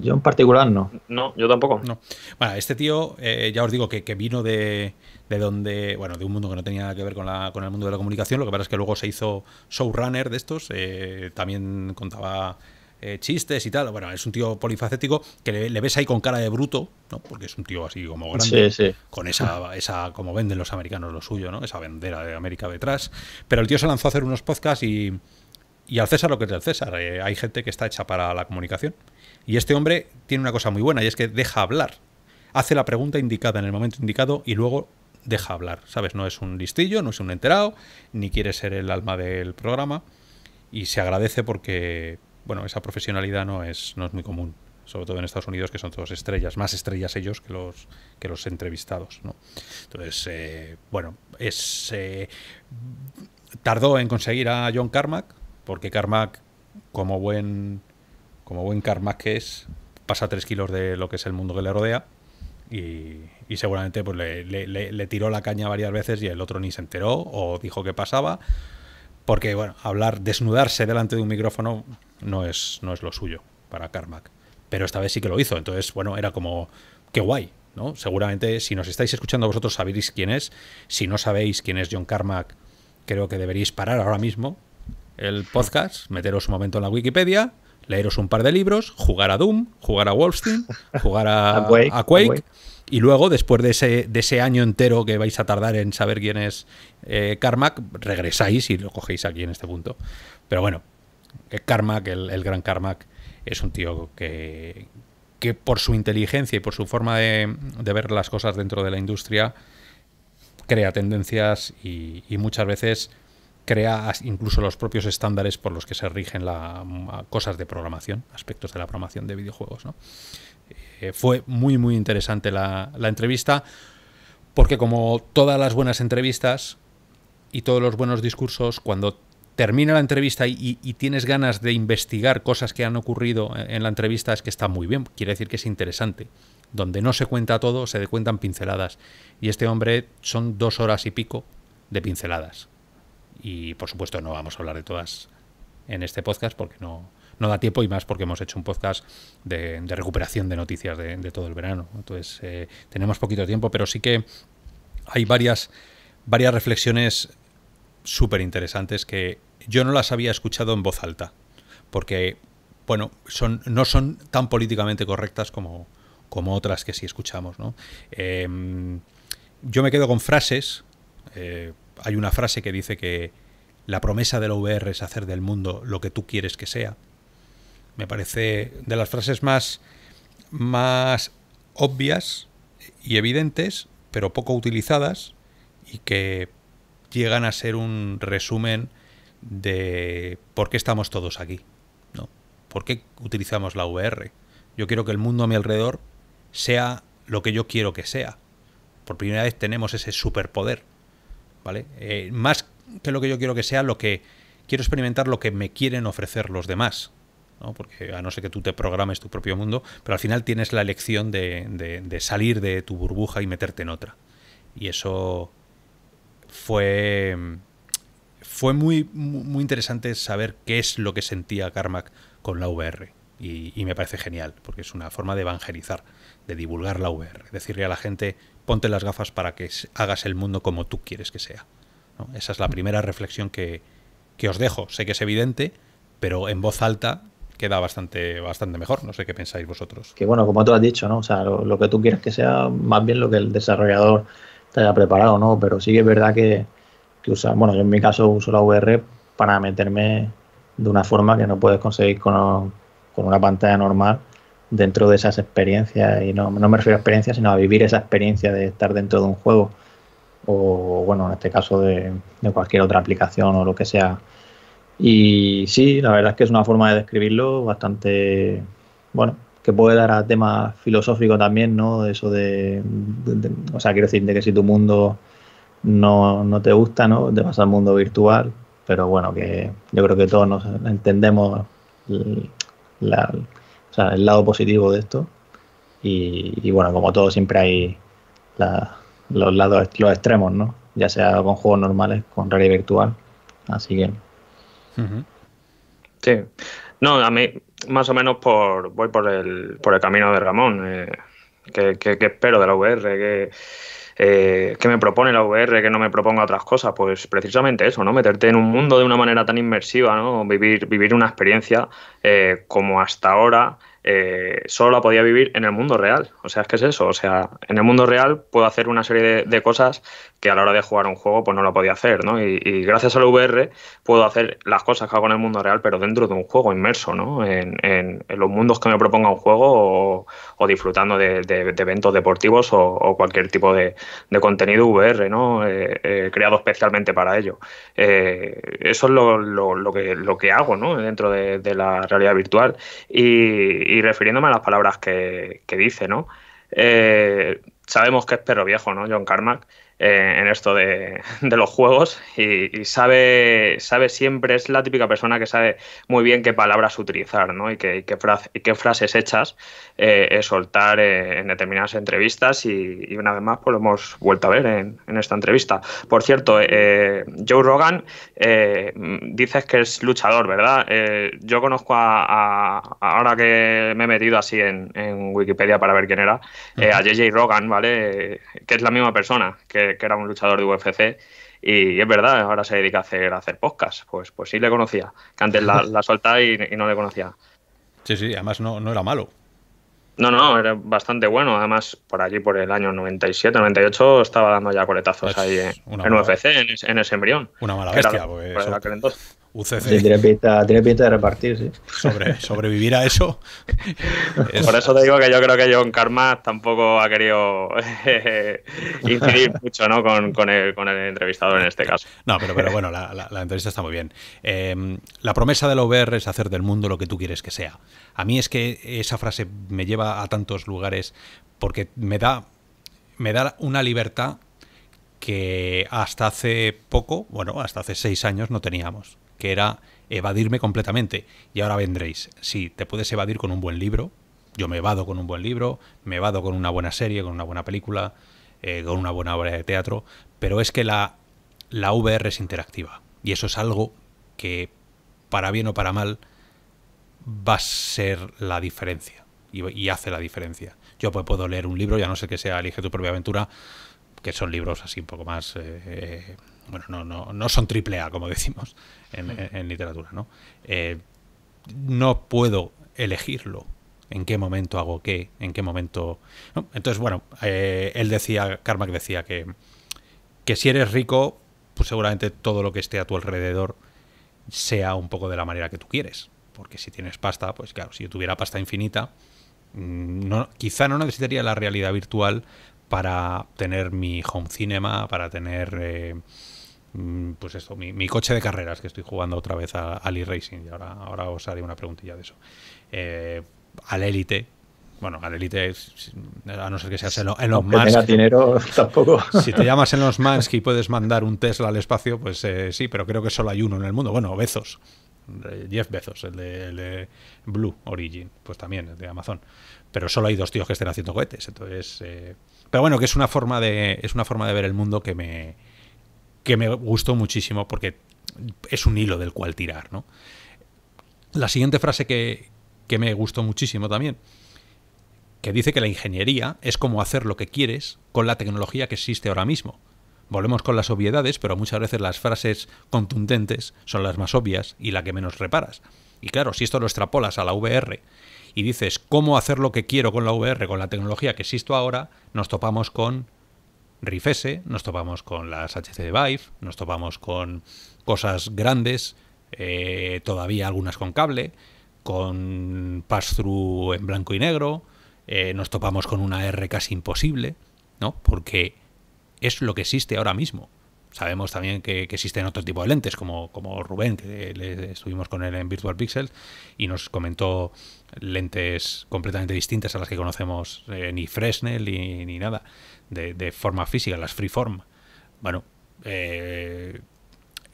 Yo en particular no. No, yo tampoco. No. Bueno, este tío, eh, ya os digo que, que vino de, de, donde, bueno, de un mundo que no tenía que ver con, el mundo de la comunicación. Lo que pasa es que luego se hizo showrunner de estos. Eh, también contaba eh, chistes y tal. Bueno, es un tío polifacético que le, ves ahí con cara de bruto, ¿no? Porque es un tío así como grande, con esa, esa, como venden los americanos lo suyo, ¿no? Esa vendera de América detrás. Pero el tío se lanzó a hacer unos podcasts y, y al César lo que es el César. Eh, hay gente que está hecha para la comunicación. Y este hombre tiene una cosa muy buena y es que deja hablar. Hace la pregunta indicada en el momento indicado y luego deja hablar, ¿sabes? No es un listillo, no es un enterado, ni quiere ser el alma del programa. Y se agradece porque, bueno, esa profesionalidad no es, no es muy común, sobre todo en Estados Unidos, que son todos estrellas, más estrellas ellos que los, que los entrevistados. ¿no? Entonces, eh, bueno, es, eh, tardó en conseguir a John Carmack, porque Carmack, como buen, como buen Carmack que es, pasa tres kilos de lo que es el mundo que le rodea. Y, seguramente pues, le, le tiró la caña varias veces y el otro ni se enteró o dijo que pasaba porque bueno, hablar, desnudarse delante de un micrófono no es, no es lo suyo para Carmack. Pero esta vez sí que lo hizo, entonces, bueno, era como, qué guay, ¿no? Seguramente, si nos estáis escuchando vosotros, sabéis quién es. Si no sabéis quién es John Carmack, creo que deberíais parar ahora mismo el podcast, meteros un momento en la Wikipedia, leeros un par de libros, jugar a Doom, jugar a Wolfenstein, jugar a, *laughs* Quake, y luego, después de ese, de ese año entero que vais a tardar en saber quién es eh, Carmack, regresáis y lo cogéis aquí en este punto. Pero bueno, que el, gran Carmack, es un tío que, por su inteligencia y por su forma de, ver las cosas dentro de la industria, crea tendencias y, muchas veces crea incluso los propios estándares por los que se rigen las cosas de programación, aspectos de la programación de videojuegos. Eh, fue muy, muy interesante la, la entrevista, porque como todas las buenas entrevistas y todos los buenos discursos, cuando termina la entrevista y, tienes ganas de investigar cosas que han ocurrido en la entrevista, es que está muy bien, quiere decir que es interesante. Donde no se cuenta todo, se cuentan pinceladas. Y este hombre son dos horas y pico de pinceladas. Y por supuesto no vamos a hablar de todas en este podcast porque no, no da tiempo y más porque hemos hecho un podcast de, recuperación de noticias de, todo el verano. Entonces eh, tenemos poquito tiempo, pero sí que hay varias, varias reflexiones súper interesantes que yo no las había escuchado en voz alta, porque, bueno, son, no son tan políticamente correctas como, como otras que sí escuchamos, ¿no? Em, yo me quedo con frases. Eh, hay una frase que dice que la promesa de la VR es hacer del mundo lo que tú quieres que sea. Me parece de las frases más, más obvias y evidentes, pero poco utilizadas, y que llegan a ser un resumen de por qué estamos todos aquí, ¿no? ¿Por qué utilizamos la VR? Yo quiero que el mundo a mi alrededor sea lo que yo quiero que sea. Por primera vez tenemos ese superpoder, ¿vale? Eh, más que lo que yo quiero que sea, lo que quiero experimentar lo que me quieren ofrecer los demás, ¿no? Porque a no ser que tú te programes tu propio mundo, pero al final tienes la elección de salir de tu burbuja y meterte en otra. Y eso fue, fue muy, muy interesante saber qué es lo que sentía Carmack con la VR. Y, me parece genial, porque es una forma de evangelizar, de divulgar la VR, decirle a la gente, ponte las gafas para que hagas el mundo como tú quieres que sea. Esa es la primera reflexión que, que, os dejo. Sé que es evidente, pero en voz alta queda bastante, bastante mejor. No sé qué pensáis vosotros. Que bueno, como tú has dicho, ¿no? O sea, lo, lo que tú quieres que sea, más bien lo que el desarrollador haya preparado, ¿no? Pero sí que es verdad que, usa, bueno, yo en mi caso uso la VR para meterme de una forma que no puedes conseguir con, una pantalla normal dentro de esas experiencias, y no, me refiero a experiencias, sino a vivir esa experiencia de estar dentro de un juego, o bueno, en este caso de, de cualquier otra aplicación o lo que sea. Y sí, la verdad es que es una forma de describirlo bastante, bueno, que puede dar a temas filosóficos también, ¿no? Eso de, o sea, quiero decir, de que si tu mundo no, te gusta, ¿no? Te vas al mundo virtual, pero bueno, que yo creo que todos nos entendemos el, lado positivo de esto y, bueno, como todo siempre hay los lados, los extremos, ¿no? Ya sea con juegos normales, con realidad virtual, así que... Sí. No, a mí más o menos por, voy por el, por el camino de Ramón. Eh, que espero de la VR? Eh, que me propone la VR que no me proponga otras cosas? Pues precisamente eso, ¿no? Meterte en un mundo de una manera tan inmersiva, ¿no? Vivir, vivir una experiencia eh, como hasta ahora solo la podía vivir en el mundo real. O sea, es que es eso. O sea, en el mundo real puedo hacer una serie de, de cosas a la hora de jugar un juego pues no lo podía hacer, Y, y gracias al VR puedo hacer las cosas que hago en el mundo real, pero dentro de un juego inmerso, En, los mundos que me proponga un juego o, disfrutando de, eventos deportivos o, cualquier tipo de, contenido VR, ¿no? Eh, eh, creado especialmente para ello. Eh, eso es lo, que, lo que hago, Dentro de, la realidad virtual. Y, refiriéndome a las palabras que, que dice, ¿no? sabemos que es perro viejo, ¿no? John Carmack. Eh, en esto de, los juegos y, sabe, sabe siempre, es la típica persona que sabe muy bien qué palabras utilizar ¿no? y, qué, frases hechas eh, soltar eh, en determinadas entrevistas y, una vez más pues, lo hemos vuelto a ver en, esta entrevista. Por cierto, eh, Joe Rogan dices que es luchador, ¿verdad? yo conozco a, ahora que me he metido así en, en Wikipedia para ver quién era, a JJ Rogan, ¿vale? Que es la misma persona que que, era un luchador de UFC y es verdad, ahora se dedica a hacer, a podcast. Pues, pues sí le conocía, que antes la, la *laughs* soltaba y, no le conocía. Sí, sí, además no, no era malo. No, no, era bastante bueno. Además, por allí, por el año 97, 98, estaba dando ya coletazos ahí en, UFC, en, ese embrión. Una mala bestia, pues, UCC. tiene, pinta, de repartir, sí. sobrevivir a eso. *laughs* Por eso te digo que yo creo que John Karma tampoco ha querido *laughs* incidir *laughs* mucho Con, el, entrevistador en este caso. No, pero, bueno, la, entrevista está muy bien. Em, la promesa del OBR es hacer del mundo lo que tú quieres que sea. A mí es que esa frase me lleva a tantos lugares porque me da, me da una libertad que hasta hace poco, bueno, hasta hace seis años no teníamos que era evadirme completamente. Y ahora vendréis, si sí, te puedes evadir con un buen libro, yo me evado con un buen libro, me evado con una buena serie, con una buena película, eh, con una buena obra de teatro, pero es que la, la VR es interactiva. Y eso es algo que, para bien o para mal, va a ser la diferencia. Y, hace la diferencia. Yo pues, puedo leer un libro, ya no sé que sea Elige tu propia aventura, que son libros así un poco más... Eh, eh, bueno, no, no, no son triple A, como *laughs* decimos, en, literatura, ¿no? Eh, no puedo elegirlo. ¿En qué momento hago qué? ¿En qué momento...? Entonces, bueno, eh, él decía, Carmack decía que, que si eres rico, pues seguramente todo lo que esté a tu alrededor sea un poco de la manera que tú quieres. Porque si tienes pasta, pues claro, si yo tuviera pasta infinita, mm, quizá no necesitaría la realidad virtual para tener mi home cinema, para tener eh, Mm, pues esto, mi, coche de carreras, que estoy jugando otra vez a e-racing, y ahora, ahora os haré una preguntilla de eso. Eh, al élite. Bueno, al élite, a no ser que seas en, los más Si te llamas en los mans y puedes mandar un Tesla al espacio, pues eh, sí, pero creo que solo hay uno en el mundo. Bueno, Bezos. Eh, Jeff Bezos, el de, Blue Origin, pues también, el de Amazon. Pero solo hay dos tíos que estén haciendo cohetes. Entonces. pero bueno, que es una forma de. Es una forma de ver el mundo que me que me gustó muchísimo porque es un hilo del cual tirar, ¿no? La siguiente frase que, me gustó muchísimo también, que dice que la ingeniería es como hacer lo que quieres con la tecnología que existe ahora mismo. Volvemos con las obviedades, pero muchas veces las frases contundentes son las más obvias y la que menos reparas. Y claro, si esto lo extrapolas a la VR y dices cómo hacer lo que quiero con la VR, con la tecnología que existo ahora, nos topamos con Rifese, nos topamos con las HC de Vive, nos topamos con cosas grandes, eh, todavía algunas con cable, con pass-through en blanco y negro, eh, nos topamos con una R casi imposible, ¿no? Porque es lo que existe ahora mismo. Sabemos también que, existen otro tipo de lentes, como, como Rubén, que estuvimos con él en Virtual Pixel y nos comentó lentes completamente distintas a las que conocemos, eh, ni Fresnel ni, nada, de, forma física, las Freeform. Bueno, eh,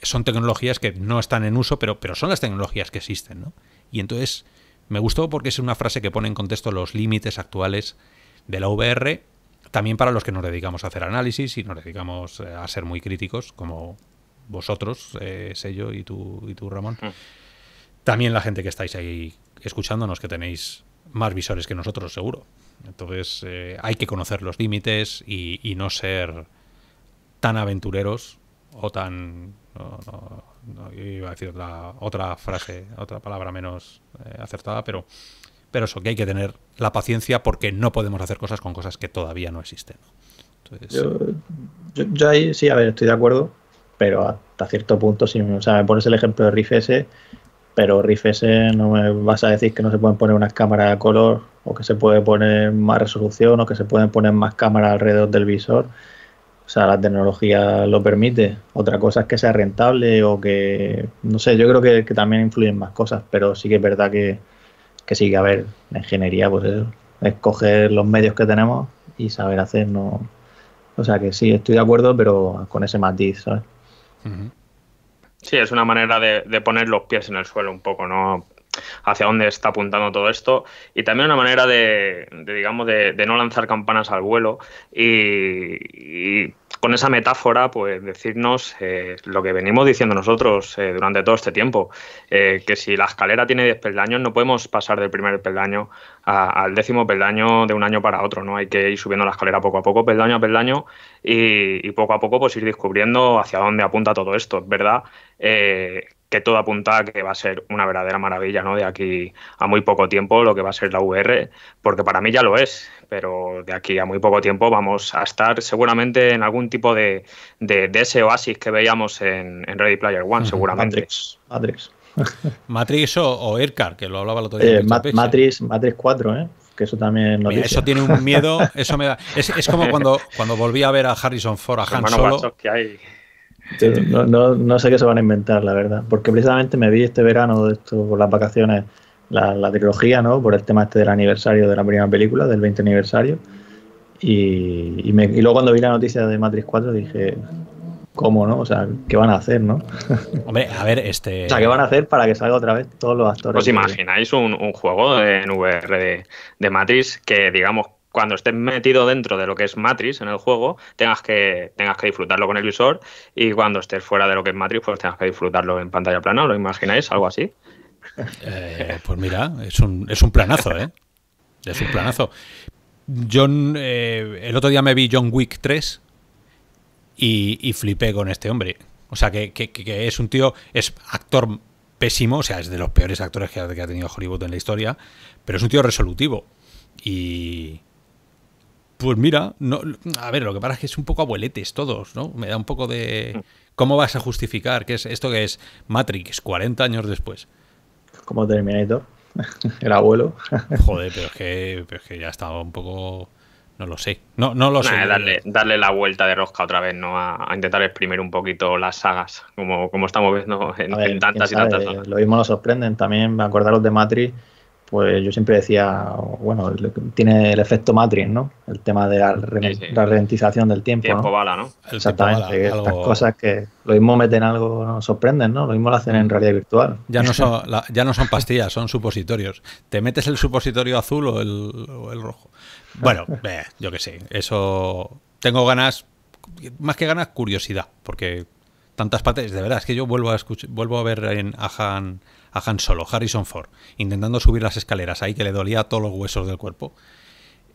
son tecnologías que no están en uso, pero, pero son las tecnologías que existen. ¿no? Y entonces me gustó porque es una frase que pone en contexto los límites actuales de la VR también para los que nos dedicamos a hacer análisis y nos dedicamos eh, a ser muy críticos, como vosotros, eh, Sello y tú, y tú Ramón. Mm. También la gente que estáis ahí escuchándonos, que tenéis más visores que nosotros, seguro. Entonces eh, hay que conocer los límites y, no ser tan aventureros o tan... No, iba a decir otra, otra frase, otra palabra menos acertada, pero pero eso que hay que tener la paciencia porque no podemos hacer cosas con cosas que todavía no existen. yo, ahí sí, a ver, estoy de acuerdo, pero hasta cierto punto, si o sea, me pones el ejemplo de Riff S, pero Riff S no me vas a decir que no se pueden poner unas cámaras de color o que se puede poner más resolución o que se pueden poner más cámaras alrededor del visor. O sea, la tecnología lo permite. Otra cosa es que sea rentable o que, no sé, yo creo que también influyen más cosas, pero sí que es verdad que, que a ver, la ingeniería, pues eso, es escoger los medios que tenemos y saber hacer, no. O sea que sí, estoy de acuerdo, pero con ese matiz, ¿sabes? Sí, es una manera de, poner los pies en el suelo un poco, ¿no? Hacia dónde está apuntando todo esto. Y también una manera de, digamos, de, no lanzar campanas al vuelo y con esa metáfora, pues decirnos eh, lo que venimos diciendo nosotros eh, durante todo este tiempo, eh, que si la escalera tiene 10 peldaños, no podemos pasar del primer peldaño al décimo peldaño de un año para otro, ¿no? Hay que ir subiendo la escalera poco a poco, peldaño a peldaño, y, poco a poco pues ir descubriendo hacia dónde apunta todo esto. verdad que todo apunta a que va a ser una verdadera maravilla, ¿no? De aquí a muy poco tiempo lo que va a ser la VR, porque para mí ya lo es, pero de aquí a muy poco tiempo vamos a estar seguramente en algún tipo de, de, ese oasis que veíamos en, en Ready Player One, seguramente. Matrix. Matrix. *laughs* Matrix o, o que lo hablaba el otro día. Eh, Matrix, Matrix 4, ¿eh? que eso también eso tiene un miedo *laughs* eso me da es, como cuando cuando volví a ver a Harrison Ford a Han Solo no, no, no, sé qué se van a inventar, la verdad. Porque precisamente me vi este verano, por las vacaciones, la, trilogía, ¿no? Por el tema este del aniversario de la primera película, del 20 aniversario. Y, me, y luego cuando vi la noticia de Matrix 4 dije, ¿cómo, no? O sea, ¿qué van a hacer, no? *laughs* Hombre, a ver, este... O sea, ¿qué van a hacer para que salga otra vez todos los actores? ¿Os imagináis un, juego en VR de, de Matrix que, digamos, cuando estés metido dentro de lo que es Matrix en el juego, tengas que, tengas que disfrutarlo con el visor y cuando estés fuera de lo que es Matrix, pues tengas que disfrutarlo en pantalla plana, ¿lo imagináis? Algo así. Eh, pues mira, es un, es un planazo, ¿eh? Es un planazo. John, eh, el otro día me vi John Wick 3 y, flipé con este hombre. O sea, que, es un tío, es actor pésimo, o sea, es de los peores actores que ha, que ha tenido Hollywood en la historia, pero es un tío resolutivo. Y, pues mira, a ver, lo que pasa es que es un poco abueletes todos, ¿no? Me da un poco de... ¿Cómo vas a justificar que es esto que es Matrix 40 años después? Como Terminator, *laughs* el abuelo. Joder, pero es que, que ya estaba un poco... No lo sé. No, no lo sé. Darle, darle, la vuelta de rosca otra vez, ¿no? A, intentar exprimir un poquito las sagas, como, como estamos viendo en, tantas y tantas. Lo mismo nos sorprenden. También me acordaros de Matrix pues yo siempre decía, bueno, tiene el efecto Matrix, ¿no? El tema de la, re del tiempo. El Tiempo bala, ¿no? Exactamente. cosas que lo mismo meten algo, nos sorprenden, ¿no? Lo mismo lo hacen en mm. realidad virtual. Ya no son, ya no son pastillas, son supositorios. Te metes el supositorio azul o el, rojo. Bueno, *laughs* eh, yo qué sé, eso. Tengo ganas, más que ganas, curiosidad, porque tantas partes. De verdad, es que yo vuelvo a, escuchar, vuelvo a ver en, a, Han, Solo, Harrison Ford, intentando subir las escaleras ahí que le dolía todos los huesos del cuerpo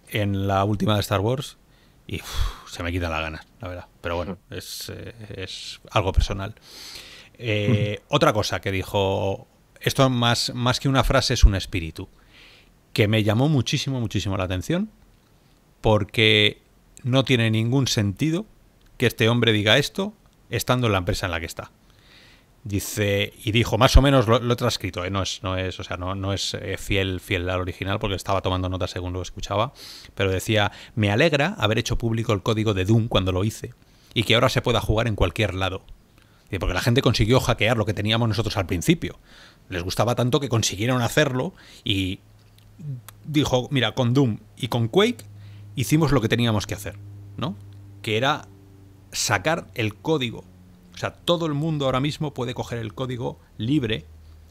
en la última de Star Wars y se me quita la gana, la verdad. Pero bueno, eh, es, algo personal. Eh, otra cosa que dijo, esto más, más que una frase es un espíritu, que me llamó muchísimo, muchísimo la atención, porque no tiene ningún sentido que este hombre diga esto estando en la empresa en la que está. Dice, y dijo, más o menos lo, he transcrito, eh, no es, no es, o sea, no, no es eh, fiel, fiel al original porque estaba tomando nota según lo escuchaba, pero decía, me alegra haber hecho público el código de Doom cuando lo hice y que ahora se pueda jugar en cualquier lado. porque la gente consiguió hackear lo que teníamos nosotros al principio. Les gustaba tanto que consiguieron hacerlo y dijo, mira, con Doom y con Quake hicimos lo que teníamos que hacer, ¿no? Que era sacar el código. O sea, todo el mundo ahora mismo puede coger el código libre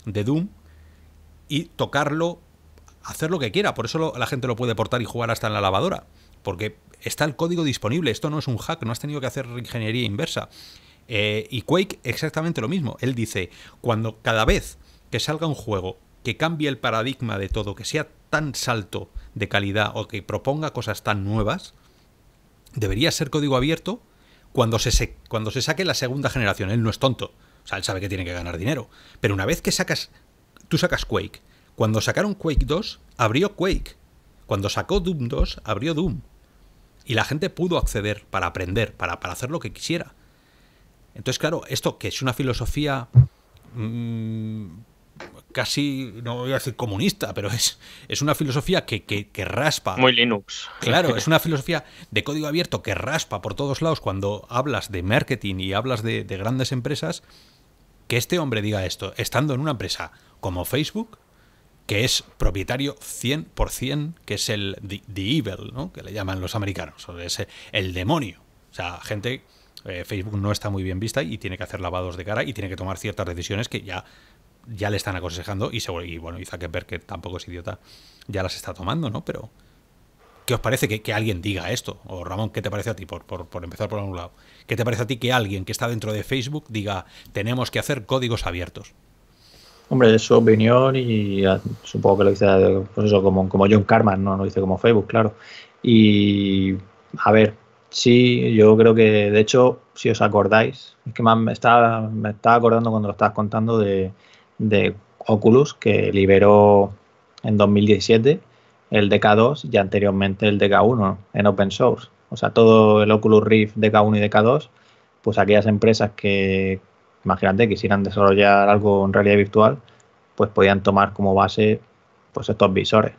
de Doom y tocarlo, hacer lo que quiera. Por eso la gente lo puede portar y jugar hasta en la lavadora. Porque está el código disponible. Esto no es un hack, no has tenido que hacer ingeniería inversa. Eh, y Quake, exactamente lo mismo. Él dice, cuando cada vez que salga un juego que cambie el paradigma de todo, que sea tan salto de calidad o que proponga cosas tan nuevas, debería ser código abierto cuando se, cuando se saque la segunda generación, él no es tonto. O sea, él sabe que tiene que ganar dinero. Pero una vez que sacas, tú sacas Quake, cuando sacaron Quake 2, abrió Quake. Cuando sacó Doom 2, abrió Doom. Y la gente pudo acceder para aprender, para, para hacer lo que quisiera. Entonces, claro, esto que es una filosofía mm, casi, no voy a decir comunista, pero es, es una filosofía que, raspa. Muy Linux. Claro, es *laughs* una filosofía de código abierto que raspa por todos lados cuando hablas de marketing y hablas de, grandes empresas. Que este hombre diga esto, estando en una empresa como Facebook, que es propietario 100%, que es el the, evil, ¿no? que le llaman los americanos, es el demonio. O sea, gente, eh, Facebook no está muy bien vista y tiene que hacer lavados de cara y tiene que tomar ciertas decisiones que ya ya le están aconsejando y, y bueno, y que tampoco es idiota, ya las está tomando, ¿no? Pero, ¿qué os parece que, alguien diga esto? O Ramón, ¿qué te parece a ti? Por, por, empezar por algún lado. ¿Qué te parece a ti que alguien que está dentro de Facebook diga, tenemos que hacer códigos abiertos? Hombre, es su opinión y ah, supongo que lo dice pues eso, como, como John Carman, ¿no? Lo dice como Facebook, claro. Y, a ver, Sí, yo creo que, de hecho, si os acordáis, es que me estaba, me estaba acordando cuando lo estabas contando de de Oculus que liberó en 2017 el DK2 y anteriormente el DK1 en open source. O sea, todo el Oculus Rift DK1 y DK2, pues aquellas empresas que, imagínate, quisieran desarrollar algo en realidad virtual, pues podían tomar como base pues estos visores.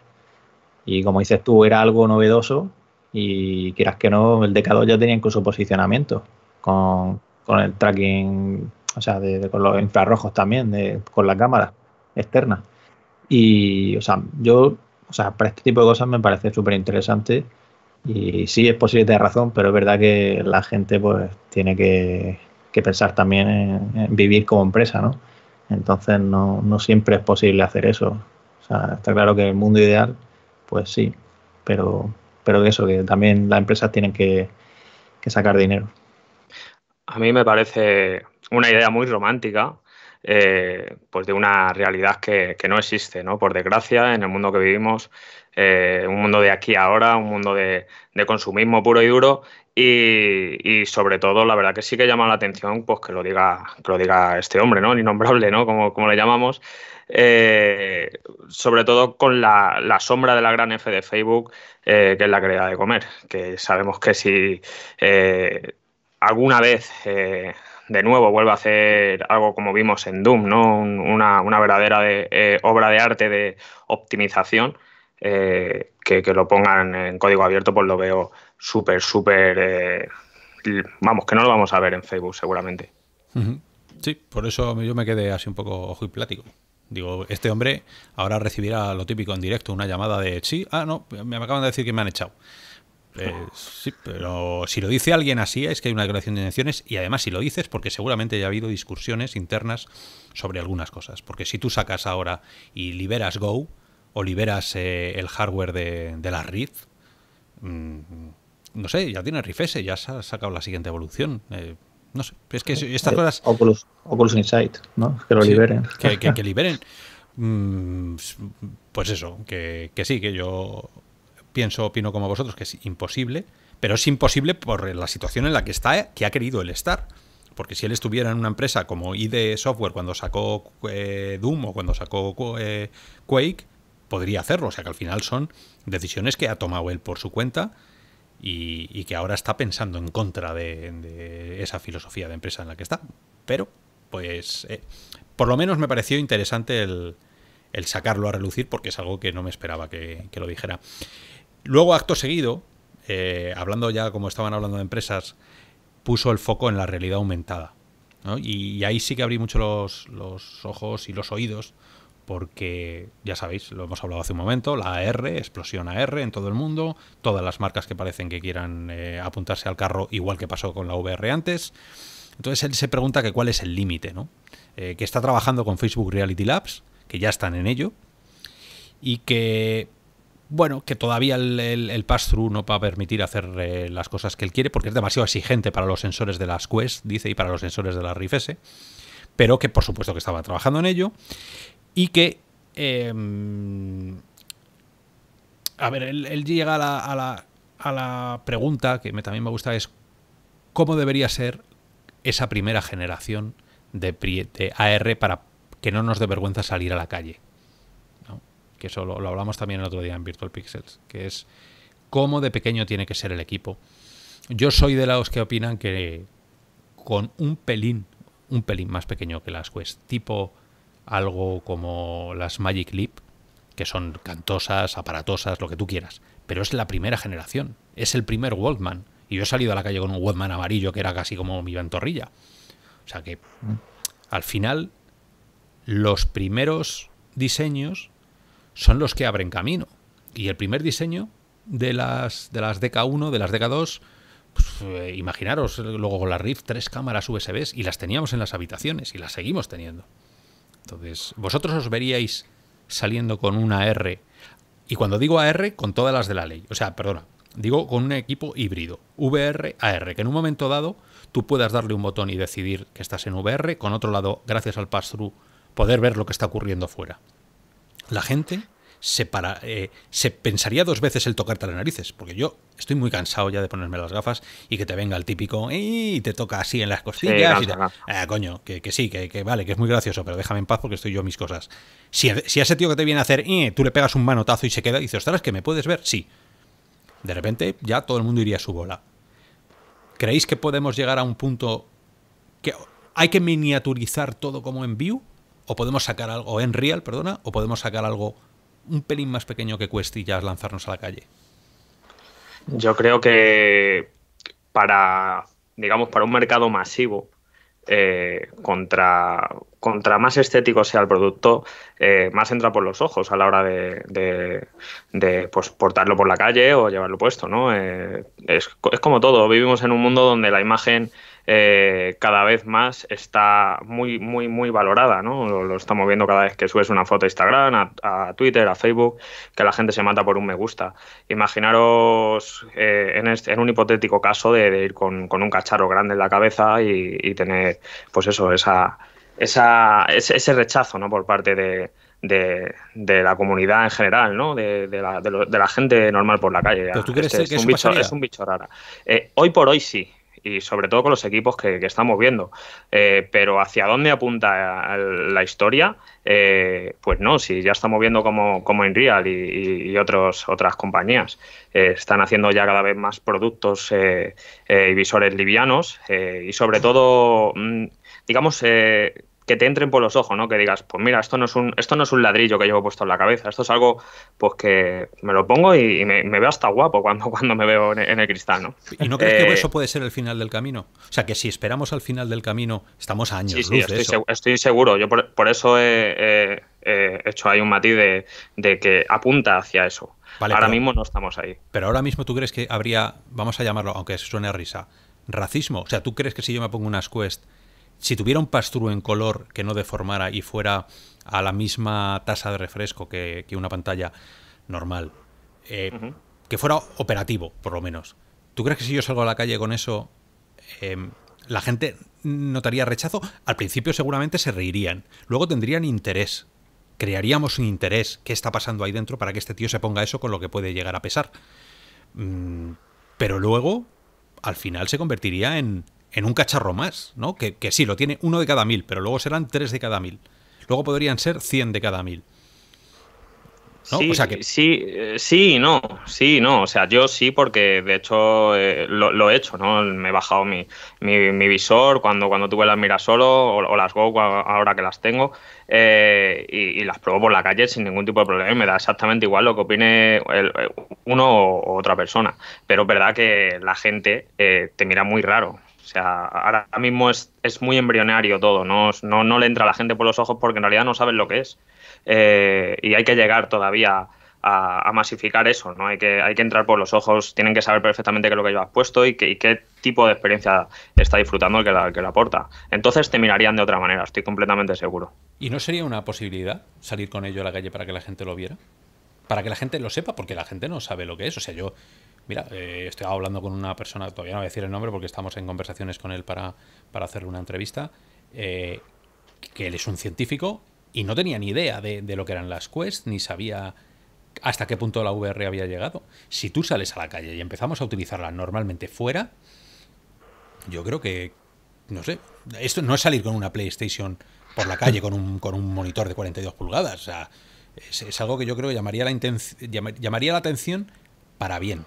Y como dices tú, era algo novedoso y quieras que no, el DK2 ya tenía incluso posicionamiento con, con el tracking o sea, de, con los infrarrojos también, con la cámara externa. Y, o sea, yo, o sea, para este tipo de cosas me parece súper interesante. Y sí, es posible tener razón, pero es verdad que la gente pues tiene que, pensar también en, vivir como empresa, ¿no? Entonces no, siempre es posible hacer eso. O sea, está claro que el mundo ideal, pues sí, pero, pero eso, que también las empresas tienen que, que sacar dinero. A mí me parece una idea muy romántica, eh, pues de una realidad que, no existe, ¿no? Por desgracia, en el mundo que vivimos, eh, un mundo de aquí ahora, un mundo de, consumismo puro y duro. Y, sobre todo, la verdad que sí que llama la atención pues que lo diga, lo diga este hombre, ¿no? El innombrable, ¿no? Como, le llamamos. Eh, sobre todo con la, sombra de la gran F de Facebook, que es la que de comer. Que sabemos que si alguna vez de nuevo vuelve a hacer algo como vimos en Doom, ¿no? Una, verdadera eh, obra de arte de optimización. Eh, que, lo pongan en código abierto, pues lo veo súper, súper. Eh, vamos, que no lo vamos a ver en Facebook seguramente. Sí, por eso yo me quedé así un poco ojo y plático. Digo, este hombre ahora recibirá lo típico en directo, una llamada de sí, ah, no, me acaban de decir que me han echado. Eh, sí, pero si lo dice alguien así es que hay una declaración de intenciones y además si lo dices porque seguramente ya ha habido discusiones internas sobre algunas cosas. Porque si tú sacas ahora y liberas Go o liberas eh, el hardware de, la Rift, mm, no sé, ya tiene Rift S, ya se ha sacado la siguiente evolución. Eh, no sé, es que estas cosas... Oculus, Oculus Insight, ¿no? Que lo liberen. Que, *laughs* liberen. Mm, pues eso, que sí, que yo pienso, opino como vosotros, que es imposible, pero es imposible por la situación en la que está, que ha querido él estar. Porque si él estuviera en una empresa como ID Software cuando sacó eh, Doom o cuando sacó eh, Quake, podría hacerlo. O sea que al final son decisiones que ha tomado él por su cuenta y, que ahora está pensando en contra de, esa filosofía de empresa en la que está. Pero, pues, eh, por lo menos me pareció interesante el, sacarlo a relucir porque es algo que no me esperaba que lo dijera. Luego, acto seguido, eh, hablando ya como estaban hablando de empresas, puso el foco en la realidad aumentada. Y, ahí sí que abrí mucho los, ojos y los oídos, porque ya sabéis, lo hemos hablado hace un momento, la AR, explosión AR en todo el mundo, todas las marcas que parecen que quieran eh, apuntarse al carro, igual que pasó con la VR antes. Entonces él se pregunta que cuál es el límite, ¿no? Eh, que está trabajando con Facebook Reality Labs, que ya están en ello, y que bueno, que todavía el, pass-through no va a permitir hacer eh, las cosas que él quiere, porque es demasiado exigente para los sensores de las Quest, dice, y para los sensores de la Rift pero que por supuesto que estaba trabajando en ello, y que... Em, a ver, él, llega a la, a, la, pregunta que me, también me gusta, es cómo debería ser esa primera generación de, de AR para que no nos dé vergüenza salir a la calle que eso lo, hablamos también el otro día en Virtual Pixels, que es cómo de pequeño tiene que ser el equipo. Yo soy de los que opinan que con un pelín, un pelín más pequeño que las Quest, tipo algo como las Magic Leap, que son cantosas, aparatosas, lo que tú quieras, pero es la primera generación, es el primer Walkman. Y yo he salido a la calle con un Walkman amarillo que era casi como mi ventorrilla. O sea que mm. al final los primeros diseños son los que abren camino. Y el primer diseño de las, de las DK1, de las DK2, pues, eh, imaginaros luego con la RIF tres cámaras USB y las teníamos en las habitaciones y las seguimos teniendo. Entonces, vosotros os veríais saliendo con una R. Y cuando digo AR, con todas las de la ley. O sea, perdona, digo con un equipo híbrido, VR, AR, que en un momento dado tú puedas darle un botón y decidir que estás en VR, con otro lado, gracias al pass-through, poder ver lo que está ocurriendo fuera la gente se, para, eh, se pensaría dos veces el tocarte las narices, porque yo estoy muy cansado ya de ponerme las gafas y que te venga el típico y te toca así en las costillas. y ah, coño, que, sí, que, vale, que es muy gracioso, pero déjame en paz porque estoy yo mis cosas. Si, a ese tío que te viene a hacer, eh", tú le pegas un manotazo y se queda y dice, ostras, que me puedes ver, sí. De repente ya todo el mundo iría a su bola. ¿Creéis que podemos llegar a un punto que hay que miniaturizar todo como en view? o podemos sacar algo, en Real, perdona, o podemos sacar algo un pelín más pequeño que cuestillas ya lanzarnos a la calle. Yo creo que para, digamos, para un mercado masivo, eh, contra, contra más estético sea el producto, eh, más entra por los ojos a la hora de, pues, portarlo por la calle o llevarlo puesto, ¿no? Eh, es, como todo, vivimos en un mundo donde la imagen eh, cada vez más está muy, muy, muy valorada, ¿no? Lo, estamos viendo cada vez que subes una foto a Instagram, a, Twitter, a Facebook, que la gente se mata por un me gusta. Imaginaros eh, en, un hipotético caso de, ir con, un cacharro grande en la cabeza y, tener, pues eso, esa, esa, ese, rechazo, ¿no? Por parte de, de, la comunidad en general, ¿no? De, la, gente normal por la calle. es, un bicho, rara. Eh, hoy por hoy sí y sobre todo con los equipos que, estamos viendo. Eh, pero hacia dónde apunta eh, la historia, eh, pues no, si ya estamos viendo como, como real y, y otros, otras compañías están haciendo ya cada vez más productos y visores livianos y sobre todo, mm, digamos, que te entren por los ojos, ¿no? Que digas, pues mira, esto no es un, esto no es un ladrillo que llevo puesto en la cabeza, esto es algo pues que me lo pongo y, me, veo hasta guapo cuando, *laughs* cuando me veo en, el cristal, ¿no? ¿Y no crees que eh, eso puede ser el final del camino? O sea, que si esperamos al final del camino, estamos a años estoy, de eso. Seguro, estoy seguro, yo por, eso he, hecho ahí un matiz de, que apunta hacia eso. ahora mismo no estamos ahí. Pero ahora mismo tú crees que habría, vamos a llamarlo, aunque suene a risa, racismo. O sea, ¿tú crees que si yo me pongo unas quest si tuviera un pasturo en color que no deformara y fuera a la misma tasa de refresco que, una pantalla normal, eh, que fuera operativo, por lo menos. ¿Tú crees que si yo salgo a la calle con eso, em, la gente notaría rechazo? Al principio seguramente se reirían, luego tendrían interés, crearíamos un interés, qué está pasando ahí dentro para que este tío se ponga eso con lo que puede llegar a pesar. Mm, pero luego, al final se convertiría en, en un cacharro más, ¿no? Que, que sí, lo tiene uno de cada mil, pero luego serán tres de cada mil. Luego podrían ser cien de cada mil. Sí, o sea sí, eh, sí, no, sí, no. O sea, yo sí, porque de hecho eh, lo, he hecho, ¿no? Me he bajado mi, visor cuando, cuando tuve las miras solo, o las Go ahora que las tengo eh, y, las pruebo por la calle sin ningún tipo de problema. Y me da exactamente igual lo que opine uno o otra persona. Pero es verdad que la gente te mira muy raro. O sea, ahora mismo es, muy embrionario todo, no, no, le entra a la gente por los ojos porque en realidad no saben lo que es. Eh, y hay que llegar todavía a, masificar eso, ¿no? Hay que, hay que entrar por los ojos, tienen que saber perfectamente qué es lo que llevas puesto y, qué tipo de experiencia está disfrutando el que, la, que aporta. Entonces te mirarían de otra manera, estoy completamente seguro. ¿Y no sería una posibilidad salir con ello a la calle para que la gente lo viera? Para que la gente lo sepa, porque la gente no sabe lo que es. O sea, yo Mira, eh, estoy hablando con una persona, todavía no voy a decir el nombre porque estamos en conversaciones con él para, para hacerle una entrevista, eh, que él es un científico y no tenía ni idea de, lo que eran las Quest ni sabía hasta qué punto la VR había llegado. Si tú sales a la calle y empezamos a utilizarla normalmente fuera, yo creo que, no sé, esto no es salir con una PlayStation por la calle con un, con un monitor de 42 pulgadas. O sea, es, algo que yo creo que llamaría la, llamaría la atención para bien.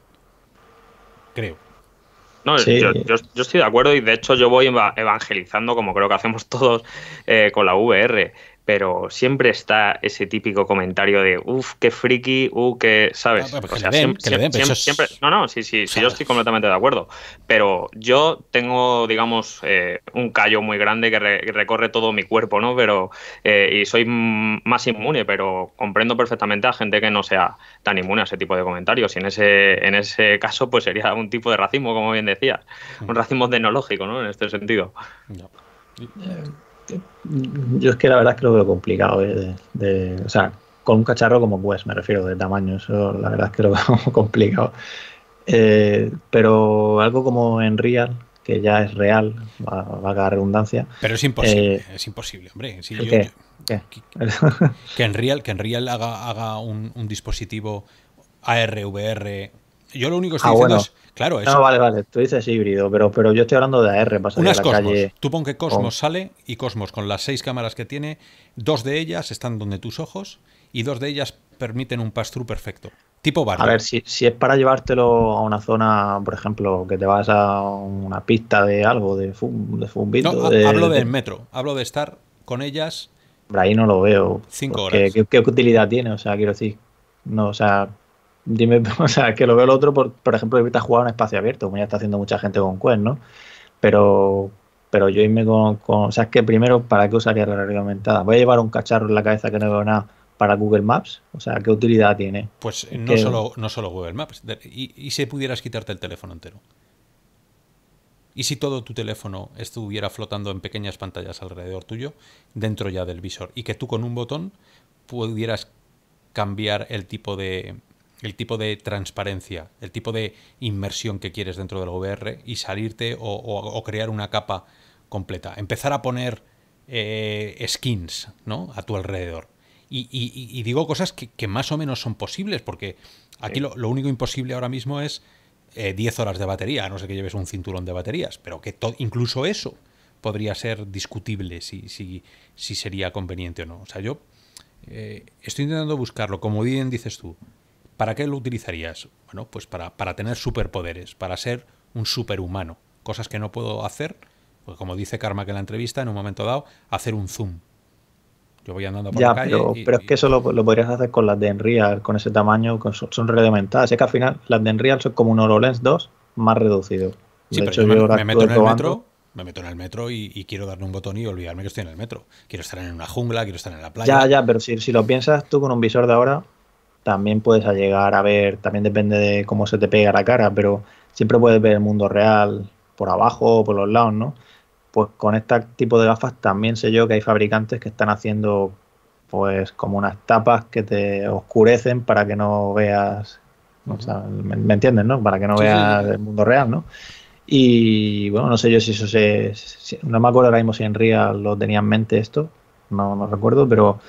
No, yo, estoy de acuerdo y de hecho yo voy evangelizando, como creo que hacemos *laughs* todos eh, con la VR pero siempre está ese típico comentario de uff, qué friki, uff, uh, qué, ¿sabes? siempre, no, sí, sí, yo estoy completamente de acuerdo, pero yo tengo, digamos, eh, un callo muy grande que, recorre todo mi cuerpo, ¿no? Pero, eh, y soy más inmune, pero comprendo perfectamente a gente que no sea tan inmune a ese tipo de comentarios, y en ese, en ese caso, pues sería un tipo de racismo, como bien decías, un mm. racismo tecnológico, ¿no? En este sentido. Eh, yo es que la verdad es que lo veo complicado. o sea, con un cacharro como pues, me refiero, de tamaño, eso la verdad es que lo *laughs* veo complicado. Eh, pero algo como en Real, que ya es real, va, a redundancia. Pero es imposible, eh, es imposible, hombre. Que, en Real, que en Real haga, un, un dispositivo ARVR yo lo único que estoy ah, diciendo es. Claro, eso. No, vale, vale. Tú dices híbrido, pero, pero yo estoy hablando de AR Unas la calle. Tú pon que Cosmos sale y Cosmos, con las seis cámaras que tiene, dos de ellas están donde tus ojos y dos de ellas permiten un pass-through perfecto. Tipo barra. A ver, si, es para llevártelo a una zona, por ejemplo, que te vas a una pista de algo, de, fum, de No, hablo del de, metro. Hablo de estar con ellas. ahí no lo veo. Cinco horas. ¿qué, ¿Qué utilidad tiene? O sea, quiero decir. No, o sea, dime, *laughs* o sea, que lo veo el otro, por, por ejemplo, evita jugar en un espacio abierto, como ya está haciendo mucha gente con Quest, ¿no? Pero, pero yo irme con, O sea, es que primero, ¿para qué usaría la regla aumentada? ¿Voy a llevar un cacharro en la cabeza que no veo nada para Google Maps? O sea, ¿qué utilidad tiene? Pues no, solo, Google Maps. ¿Y si pudieras quitarte el teléfono entero? ¿Y si todo tu teléfono estuviera flotando en pequeñas pantallas alrededor tuyo, dentro ya del visor? Y que tú con un botón pudieras cambiar el tipo de, el tipo de transparencia, el tipo de inmersión que quieres dentro del VR y salirte o, crear una capa completa. Empezar a poner eh, skins ¿no? a tu alrededor. Y, digo cosas que, más o menos son posibles, porque aquí lo, único imposible ahora mismo es 10 eh, horas de batería, a no sé que lleves un cinturón de baterías, pero que incluso eso podría ser discutible si, si, si sería conveniente o no. O sea, yo eh, estoy intentando buscarlo, como bien dices tú, ¿Para qué lo utilizarías? Bueno, pues para, tener superpoderes, para ser un superhumano. Cosas que no puedo hacer, porque como dice Karma que en la entrevista, en un momento dado, hacer un zoom. Yo voy andando por ya, la calle. Pero, pero es que eso lo, podrías hacer con las de Enreal, con ese tamaño, son reglamentadas. Es que al final las de Enreal son como un HoloLens 2 más reducido. Sí, pero yo me, meto en el metro, me meto en el metro y, quiero darle un botón y olvidarme que estoy en el metro. Quiero estar en una jungla, quiero estar en la playa. Ya, ya, pero si, si lo piensas tú con un visor de ahora, también puedes llegar a ver, también depende de cómo se te pega la cara, pero siempre puedes ver el mundo real por abajo o por los lados, ¿no? Pues con este tipo de gafas también sé yo que hay fabricantes que están haciendo pues como unas tapas que te oscurecen para que no veas, ¿me, entiendes, no? Para que no veas el mundo real, ¿no? Y bueno, no sé yo si eso se... no me acuerdo ahora mismo si en real lo tenía en mente esto, no, no recuerdo, pero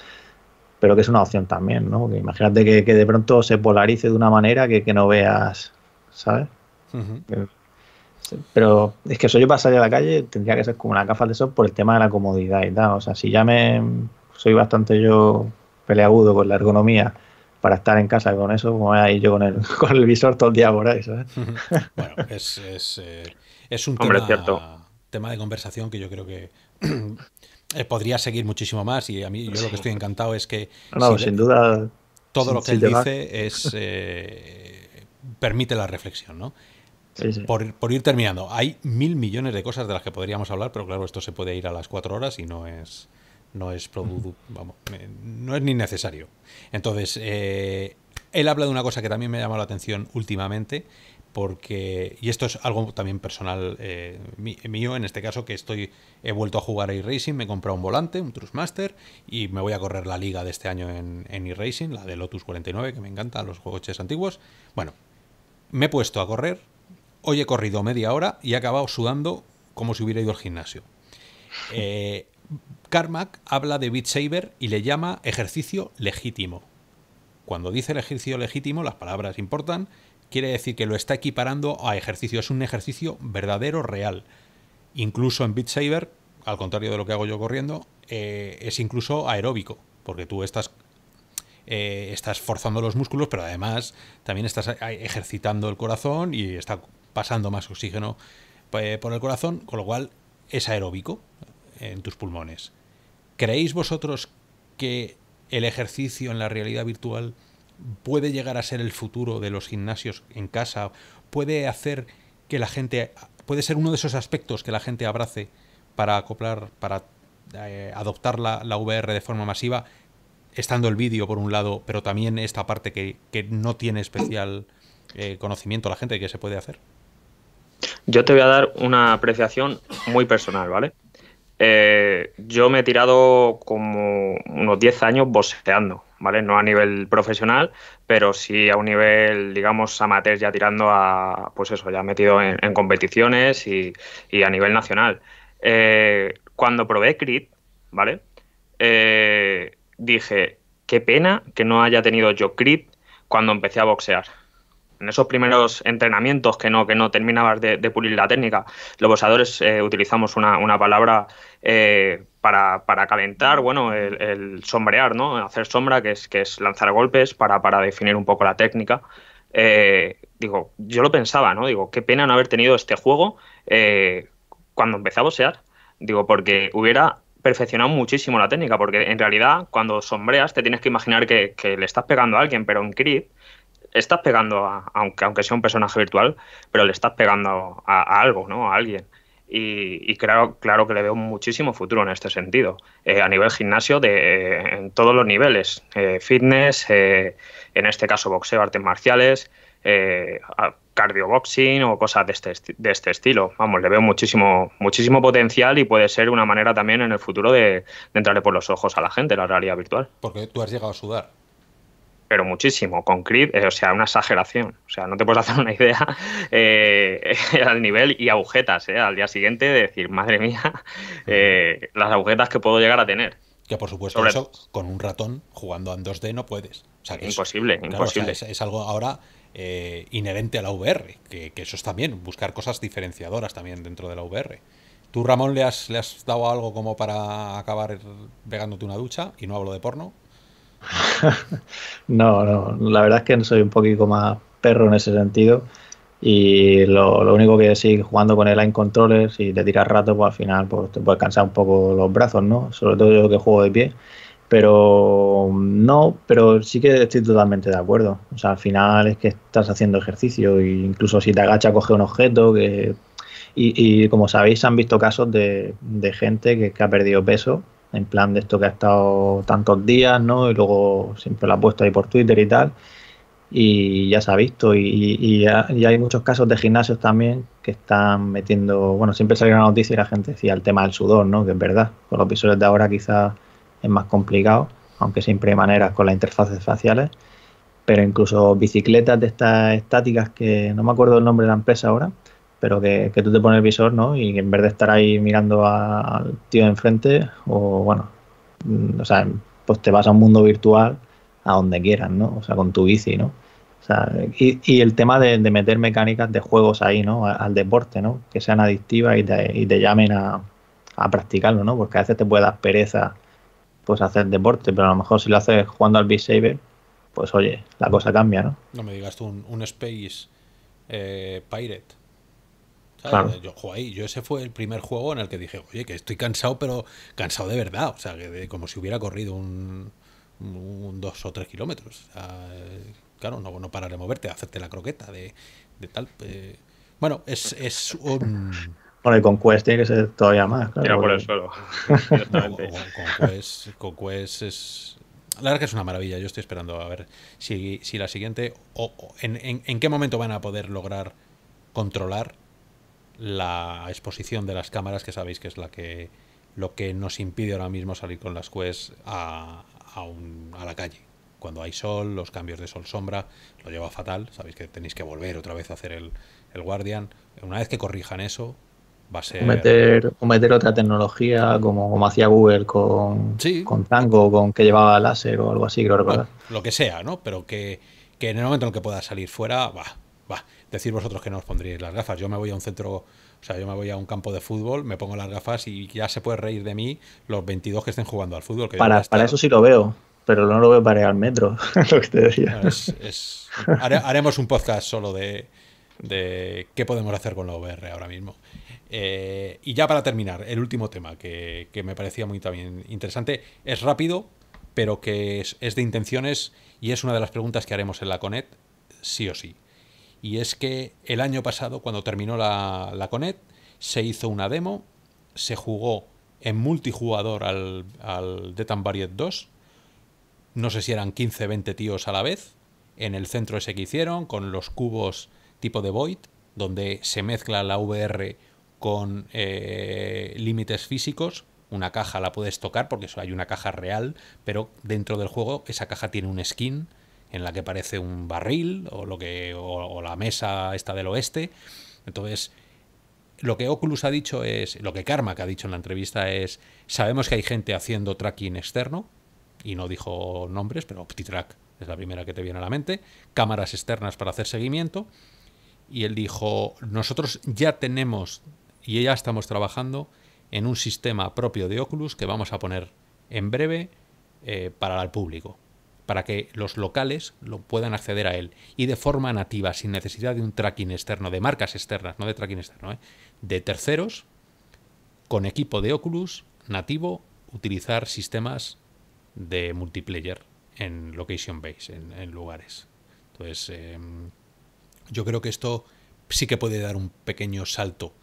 pero que es una opción también, ¿no? imagínate que, de pronto se polarice de una manera que, no veas, ¿sabes? Pero es que eso yo pasaría a la calle tendría que ser como una gafas de sol por el tema de la comodidad y tal. O sea, si ya me soy bastante yo peleagudo con la ergonomía para estar en casa con eso, como pues voy a ir yo con el, *laughs* con el visor todo el día por ahí, ¿sabes? bueno, es, eh, un cierto. tema de conversación que yo creo que *clears throat* Eh, podría seguir muchísimo más y a mí yo lo que estoy encantado es que... sin duda... Todo lo que él dice es, *laughs* eh, permite la reflexión, ¿no? Por, ir terminando, hay mil millones de cosas de las que podríamos hablar, pero claro, esto se puede ir a las cuatro horas y no es, no es, eh, no es ni necesario. Entonces, eh, él habla de una cosa que también me ha llamado la atención últimamente, porque, y esto es algo también personal eh, mío, en este caso que estoy, he vuelto a jugar a racing me he comprado un volante, un Trustmaster, y me voy a correr la liga de este año en, e racing la de Lotus 49, que me encanta, los coches antiguos. Bueno, me he puesto a correr, hoy he corrido media hora y he acabado sudando como si hubiera ido al gimnasio. *laughs* Eh, Carmack habla de Beat Saber y le llama ejercicio legítimo. Cuando dice el ejercicio legítimo, las palabras importan, quiere decir que lo está equiparando a ejercicio. Es un ejercicio verdadero, real. Incluso en Beat Saber, al contrario de lo que hago yo corriendo, eh, es incluso aeróbico, porque tú estás, eh, estás forzando los músculos, pero además también estás ejercitando el corazón y está pasando más oxígeno eh, por el corazón, con lo cual es aeróbico en tus pulmones. ¿Creéis vosotros que el ejercicio en la realidad virtual puede llegar a ser el futuro de los gimnasios en casa, puede hacer que la gente, puede ser uno de esos aspectos que la gente abrace para acoplar, para eh, adoptar la, VR de forma masiva, estando el vídeo por un lado, pero también esta parte que, no tiene especial eh, conocimiento la gente que se puede hacer. Yo te voy a dar una apreciación muy personal, ¿vale? Eh, yo me he tirado como unos 10 años boseando ¿vale? No a nivel profesional, pero sí a un nivel, digamos, amateur ya tirando a, pues eso, ya metido en, competiciones y, a nivel nacional. Eh, cuando probé Crit, ¿vale? Eh, dije, qué pena que no haya tenido yo Crit cuando empecé a boxear. En esos primeros entrenamientos que no, que no terminabas de, pulir la técnica, los boxeadores eh, utilizamos una, una palabra para, para calentar, bueno, el, sombrear, ¿no? Hacer sombra, que es, que es lanzar golpes para, para definir un poco la técnica. Eh, digo, yo lo pensaba, ¿no? Digo, qué pena no haber tenido este juego eh, cuando empecé a bosear. Digo, porque hubiera perfeccionado muchísimo la técnica, porque en realidad cuando sombreas te tienes que imaginar que, le estás pegando a alguien, pero en Creed estás pegando, aunque, aunque sea un personaje virtual, pero le estás pegando a, a algo, ¿no? A alguien y, y, claro, claro que le veo muchísimo futuro en este sentido. Eh, a nivel gimnasio, de, eh, en todos los niveles, eh, fitness, en este caso boxeo, artes marciales, cardioboxing o cosas este de este, estilo. Vamos, le veo muchísimo, muchísimo potencial y puede ser una manera también en el futuro de, de entrarle por los ojos a la gente, la realidad virtual. Porque tú has llegado a sudar pero muchísimo. Con Creed, eh, o sea, una exageración. O sea, no te puedes *laughs* hacer una idea eh, *laughs* al nivel y agujetas, eh, al día siguiente de decir, madre mía, eh, las agujetas que puedo llegar a tener. Que por supuesto, eso con un ratón jugando en 2D no puedes. imposible, es, es, algo ahora eh, inherente a la VR, que, que, eso es también, buscar cosas diferenciadoras también dentro de la VR. ¿Tú, Ramón, le has, le has dado algo como para acabar pegándote una ducha? Y no hablo de porno. *laughs* no, no, la verdad es que soy un poquito más perro en ese sentido. Y lo, único que sí, jugando con el line controller, si te tiras rato, pues al final pues, te puedes cansar un poco los brazos, ¿no? Sobre todo yo que juego de pie. Pero no, pero sí que estoy totalmente de acuerdo. O sea, al final es que estás haciendo ejercicio, e incluso si te agacha, coge un objeto que y, como sabéis, han visto casos de, gente que, que, ha perdido peso en plan de esto que ha estado tantos días, ¿no? Y luego siempre lo ha puesto ahí por Twitter y tal. Y ya se ha visto. Y, hay muchos casos de gimnasios también que están metiendo. Bueno, siempre salió una noticia y la gente decía el tema del sudor, ¿no? Que es verdad. Con los visores de ahora quizás es más complicado, aunque siempre hay maneras con las interfaces faciales. Pero incluso bicicletas de estas estáticas que no me acuerdo el nombre de la empresa ahora, pero que, tú te pones el visor, ¿no? Y en vez de estar ahí mirando al tío de enfrente, o bueno, mm, o sea, pues te vas a un mundo virtual a donde quieras, ¿no? O sea, con tu bici, ¿no? O sea, y, el tema de, meter mecánicas de juegos ahí, ¿no? Al, deporte, ¿no? Que sean adictivas y te, y te llamen a, practicarlo, ¿no? Porque a veces te puede dar pereza, pues, hacer deporte, pero a lo mejor si lo haces jugando al Beat Saber, pues, oye, la cosa cambia, ¿no? No me digas tú, un, Space eh, Pirate. Yo, yo ese fue el primer juego en el que dije, oye, que estoy cansado, pero cansado de verdad. O sea, que como si hubiera corrido un, un dos o tres kilómetros. claro, no, no parar de moverte, hacerte la croqueta de, tal. Eh, bueno, es, es Bueno, y con Quest tiene que ser todavía más. Claro, por el suelo. *laughs* *laughs* con, Quest, es. La verdad que es una maravilla. Yo estoy esperando a ver si, la siguiente. O, en qué momento van a poder lograr controlar la exposición de las cámaras, que sabéis que es la que lo que nos impide ahora mismo salir con las Quest a, la calle. Cuando hay sol, los cambios de sol-sombra, lo lleva fatal. Sabéis que tenéis que volver otra vez a hacer el, el Guardian. Una vez que corrijan eso, va a ser... O meter, meter otra tecnología como, hacía Google con, con Tango, con que llevaba láser o algo así, creo lo que sea, ¿no? Pero que, que, en el momento en que pueda salir fuera, va, va decir vosotros que no os pondríais las gafas. Yo me voy a un centro, o sea, yo me voy a un campo de fútbol, me pongo las gafas y ya se puede reír de mí los 22 que estén jugando al fútbol. para, eso sí lo veo, pero no lo veo para ir al metro, *laughs* lo que te decía. haremos un podcast solo de, qué podemos hacer con la VR ahora mismo. Eh, y ya para terminar, el último tema que, me parecía muy también interesante, es rápido, pero que es de intenciones y es una de las preguntas que haremos en la CONET, sí o sí y es que el año pasado, cuando terminó la, la Conet, se hizo una demo, se jugó en multijugador al, al Detan 2, no sé si eran 15, 20 tíos a la vez, en el centro ese que hicieron, con los cubos tipo de Void, donde se mezcla la VR con eh, límites físicos. Una caja la puedes tocar porque hay una caja real, pero dentro del juego esa caja tiene un skin en la que parece un barril o, lo que, o, la mesa está del oeste. Entonces, lo que Oculus ha dicho es, lo que Karma que ha dicho en la entrevista es, sabemos que hay gente haciendo tracking externo, y no dijo nombres, pero OptiTrack es la primera que te viene a la mente, cámaras externas para hacer seguimiento, y él dijo, nosotros ya tenemos y ya estamos trabajando en un sistema propio de Oculus que vamos a poner en breve eh, para el público para que los locales lo puedan acceder a él y de forma nativa, sin necesidad de un tracking externo, de marcas externas, no de tracking externo, ¿eh? de terceros, con equipo de Oculus nativo, utilizar sistemas de multiplayer en location base, en, lugares. Entonces, em, yo creo que esto sí que puede dar un pequeño salto.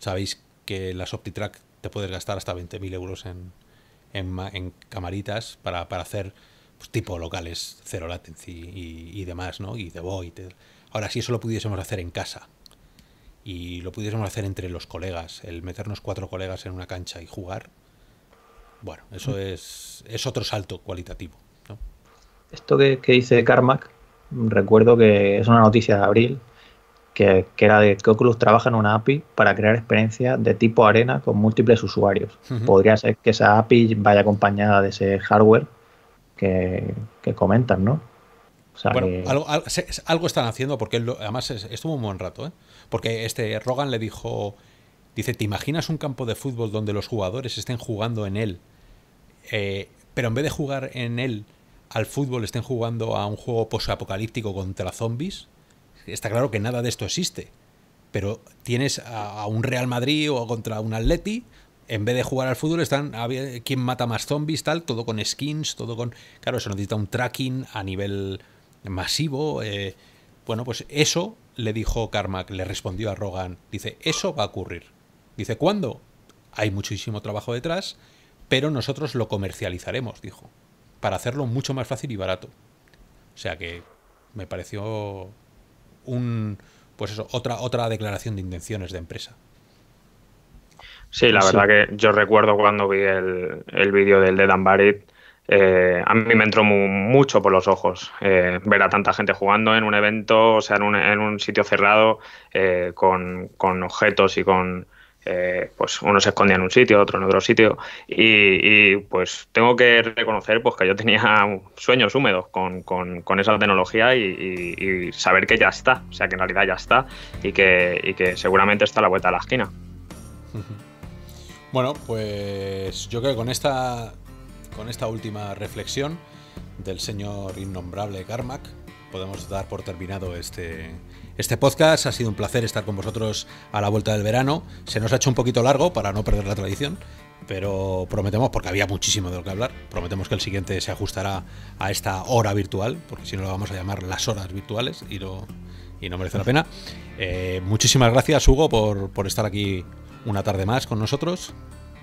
Sabéis que las OptiTrack te puedes gastar hasta 20.000 euros en, camaritas para hacer pues, tipo locales, cero latency y, demás, ¿no? Y de void. Ahora, si eso lo pudiésemos hacer en casa y lo pudiésemos hacer entre los colegas, el meternos cuatro colegas en una cancha y jugar, bueno, eso mm. es, otro salto cualitativo. ¿no? Esto que, dice Carmack, recuerdo que es una noticia de abril, que, que, era de que Oculus trabaja en una API para crear experiencia de tipo arena con múltiples usuarios. Podría ser que esa API vaya acompañada de ese hardware que, comentan, ¿no? bueno, algo, están haciendo porque además estuvo un buen rato, ¿eh? Porque este Rogan le dijo, dice, ¿te imaginas un campo de fútbol donde los jugadores estén jugando en él, eh, pero en vez de jugar en él al fútbol estén jugando a un juego posapocalíptico contra zombies? Está claro que nada de esto existe, pero tienes a, a un Real Madrid o contra un Atleti en vez de jugar al fútbol, están ...quien quién mata más zombies, tal, todo con skins, todo con. Claro, eso necesita un tracking a nivel masivo. Eh, bueno, pues eso le dijo Carmack, le respondió a Rogan. Dice, eso va a ocurrir. Dice, ¿cuándo? Hay muchísimo trabajo detrás, pero nosotros lo comercializaremos, dijo, para hacerlo mucho más fácil y barato. O sea que me pareció un. Pues eso, otra, otra declaración de intenciones de empresa. Sí, la verdad que yo recuerdo cuando vi el, vídeo del de Dan eh, a mí me entró mucho por los ojos eh, ver a tanta gente jugando en un evento, o sea, en un, en un sitio cerrado, eh, con, objetos y con... pues uno se escondía en un sitio, otro en otro sitio. Y, pues tengo que reconocer pues, que yo tenía sueños húmedos con, esa tecnología y, saber que ya está, o sea, que en realidad ya está y que, seguramente está la vuelta de la esquina. Bueno, pues yo creo que con esta, con esta última reflexión del señor innombrable Carmack, podemos dar por terminado este, este podcast. Ha sido un placer estar con vosotros a la vuelta del verano. Se nos ha hecho un poquito largo para no perder la tradición, pero prometemos, porque había muchísimo de lo que hablar, prometemos que el siguiente se ajustará a esta hora virtual, porque si no lo vamos a llamar las horas virtuales y no, y no merece la pena. Eh, muchísimas gracias, Hugo, por, por estar aquí una tarde más con nosotros.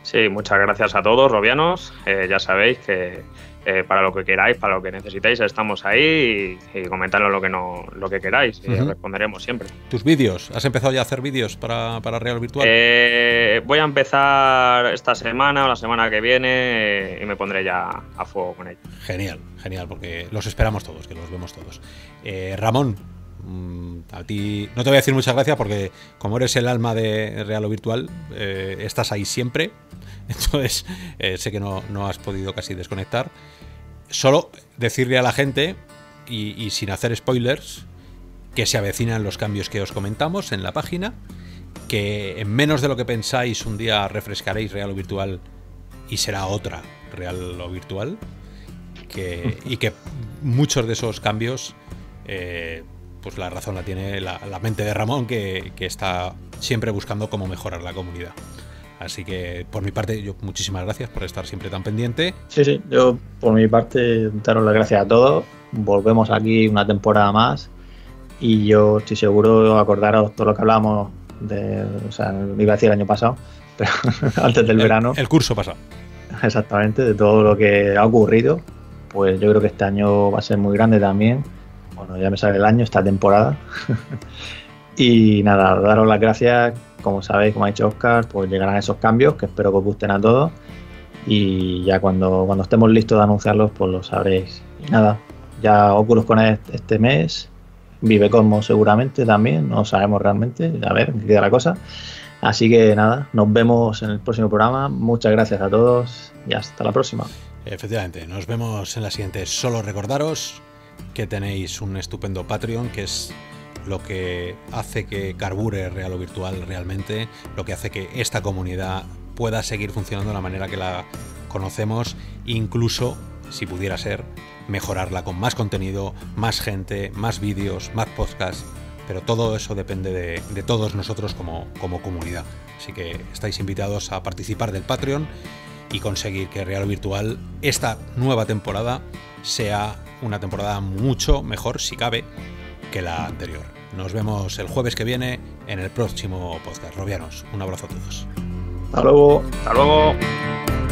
Sí, muchas gracias a todos, robianos. Eh, ya sabéis que eh, para lo que queráis, para lo que necesitéis, estamos ahí y, comentaros lo que, no, lo que queráis y responderemos siempre. ¿Tus vídeos? ¿Has empezado ya a hacer vídeos para, Real Virtual? Eh, voy a empezar esta semana o la semana que viene y me pondré ya a fuego con ello. Genial, genial, porque los esperamos todos, que los vemos todos. Ramón, Mm, a ti no te voy a decir muchas gracias porque como eres el alma de real o virtual, eh, estás ahí siempre. *laughs* Entonces eh, sé que no, has podido casi desconectar. Solo decirle a la gente, y, sin hacer spoilers, que se avecinan los cambios que os comentamos en la página, que en menos de lo que pensáis un día refrescaréis real o virtual y será otra real o virtual, y que muchos de esos cambios... Eh, pues la razón la tiene la, mente de Ramón, que, está siempre buscando cómo mejorar la comunidad. Así que por mi parte, yo muchísimas gracias por estar siempre tan pendiente. Sí, sí, yo por mi parte daros las gracias a todos. Volvemos aquí una temporada más y yo estoy seguro acordaros todo lo que hablamos de, o sea, iba a decir el año pasado, *laughs* pero antes del verano. El curso pasado. Exactamente, de todo lo que ha ocurrido. Pues yo creo que este año va a ser muy grande también bueno, ya me sale el año, esta temporada. *laughs* y nada, daros las gracias, como sabéis, como ha dicho Oscar, pues llegarán esos cambios que espero que os gusten a todos. Y ya cuando, cuando estemos listos de anunciarlos, pues lo sabréis. Y nada, ya Oculus con este mes, Vive Cosmo seguramente también, no sabemos realmente, a ver qué queda la cosa. Así que nada, nos vemos en el próximo programa. Muchas gracias a todos y hasta la próxima. Efectivamente, nos vemos en la siguiente. Solo recordaros que tenéis un estupendo Patreon, que es lo que hace que carbure Real o Virtual realmente, lo que hace que esta comunidad pueda seguir funcionando de la manera que la conocemos, incluso, si pudiera ser, mejorarla con más contenido, más gente, más vídeos, más podcasts, pero todo eso depende de, todos nosotros como, como, comunidad. Así que estáis invitados a participar del Patreon y conseguir que Real o Virtual, esta nueva temporada, sea una temporada mucho mejor, si cabe, que la anterior. Nos vemos el jueves que viene en el próximo podcast. Robianos, un abrazo a todos. Hasta luego. Hasta luego.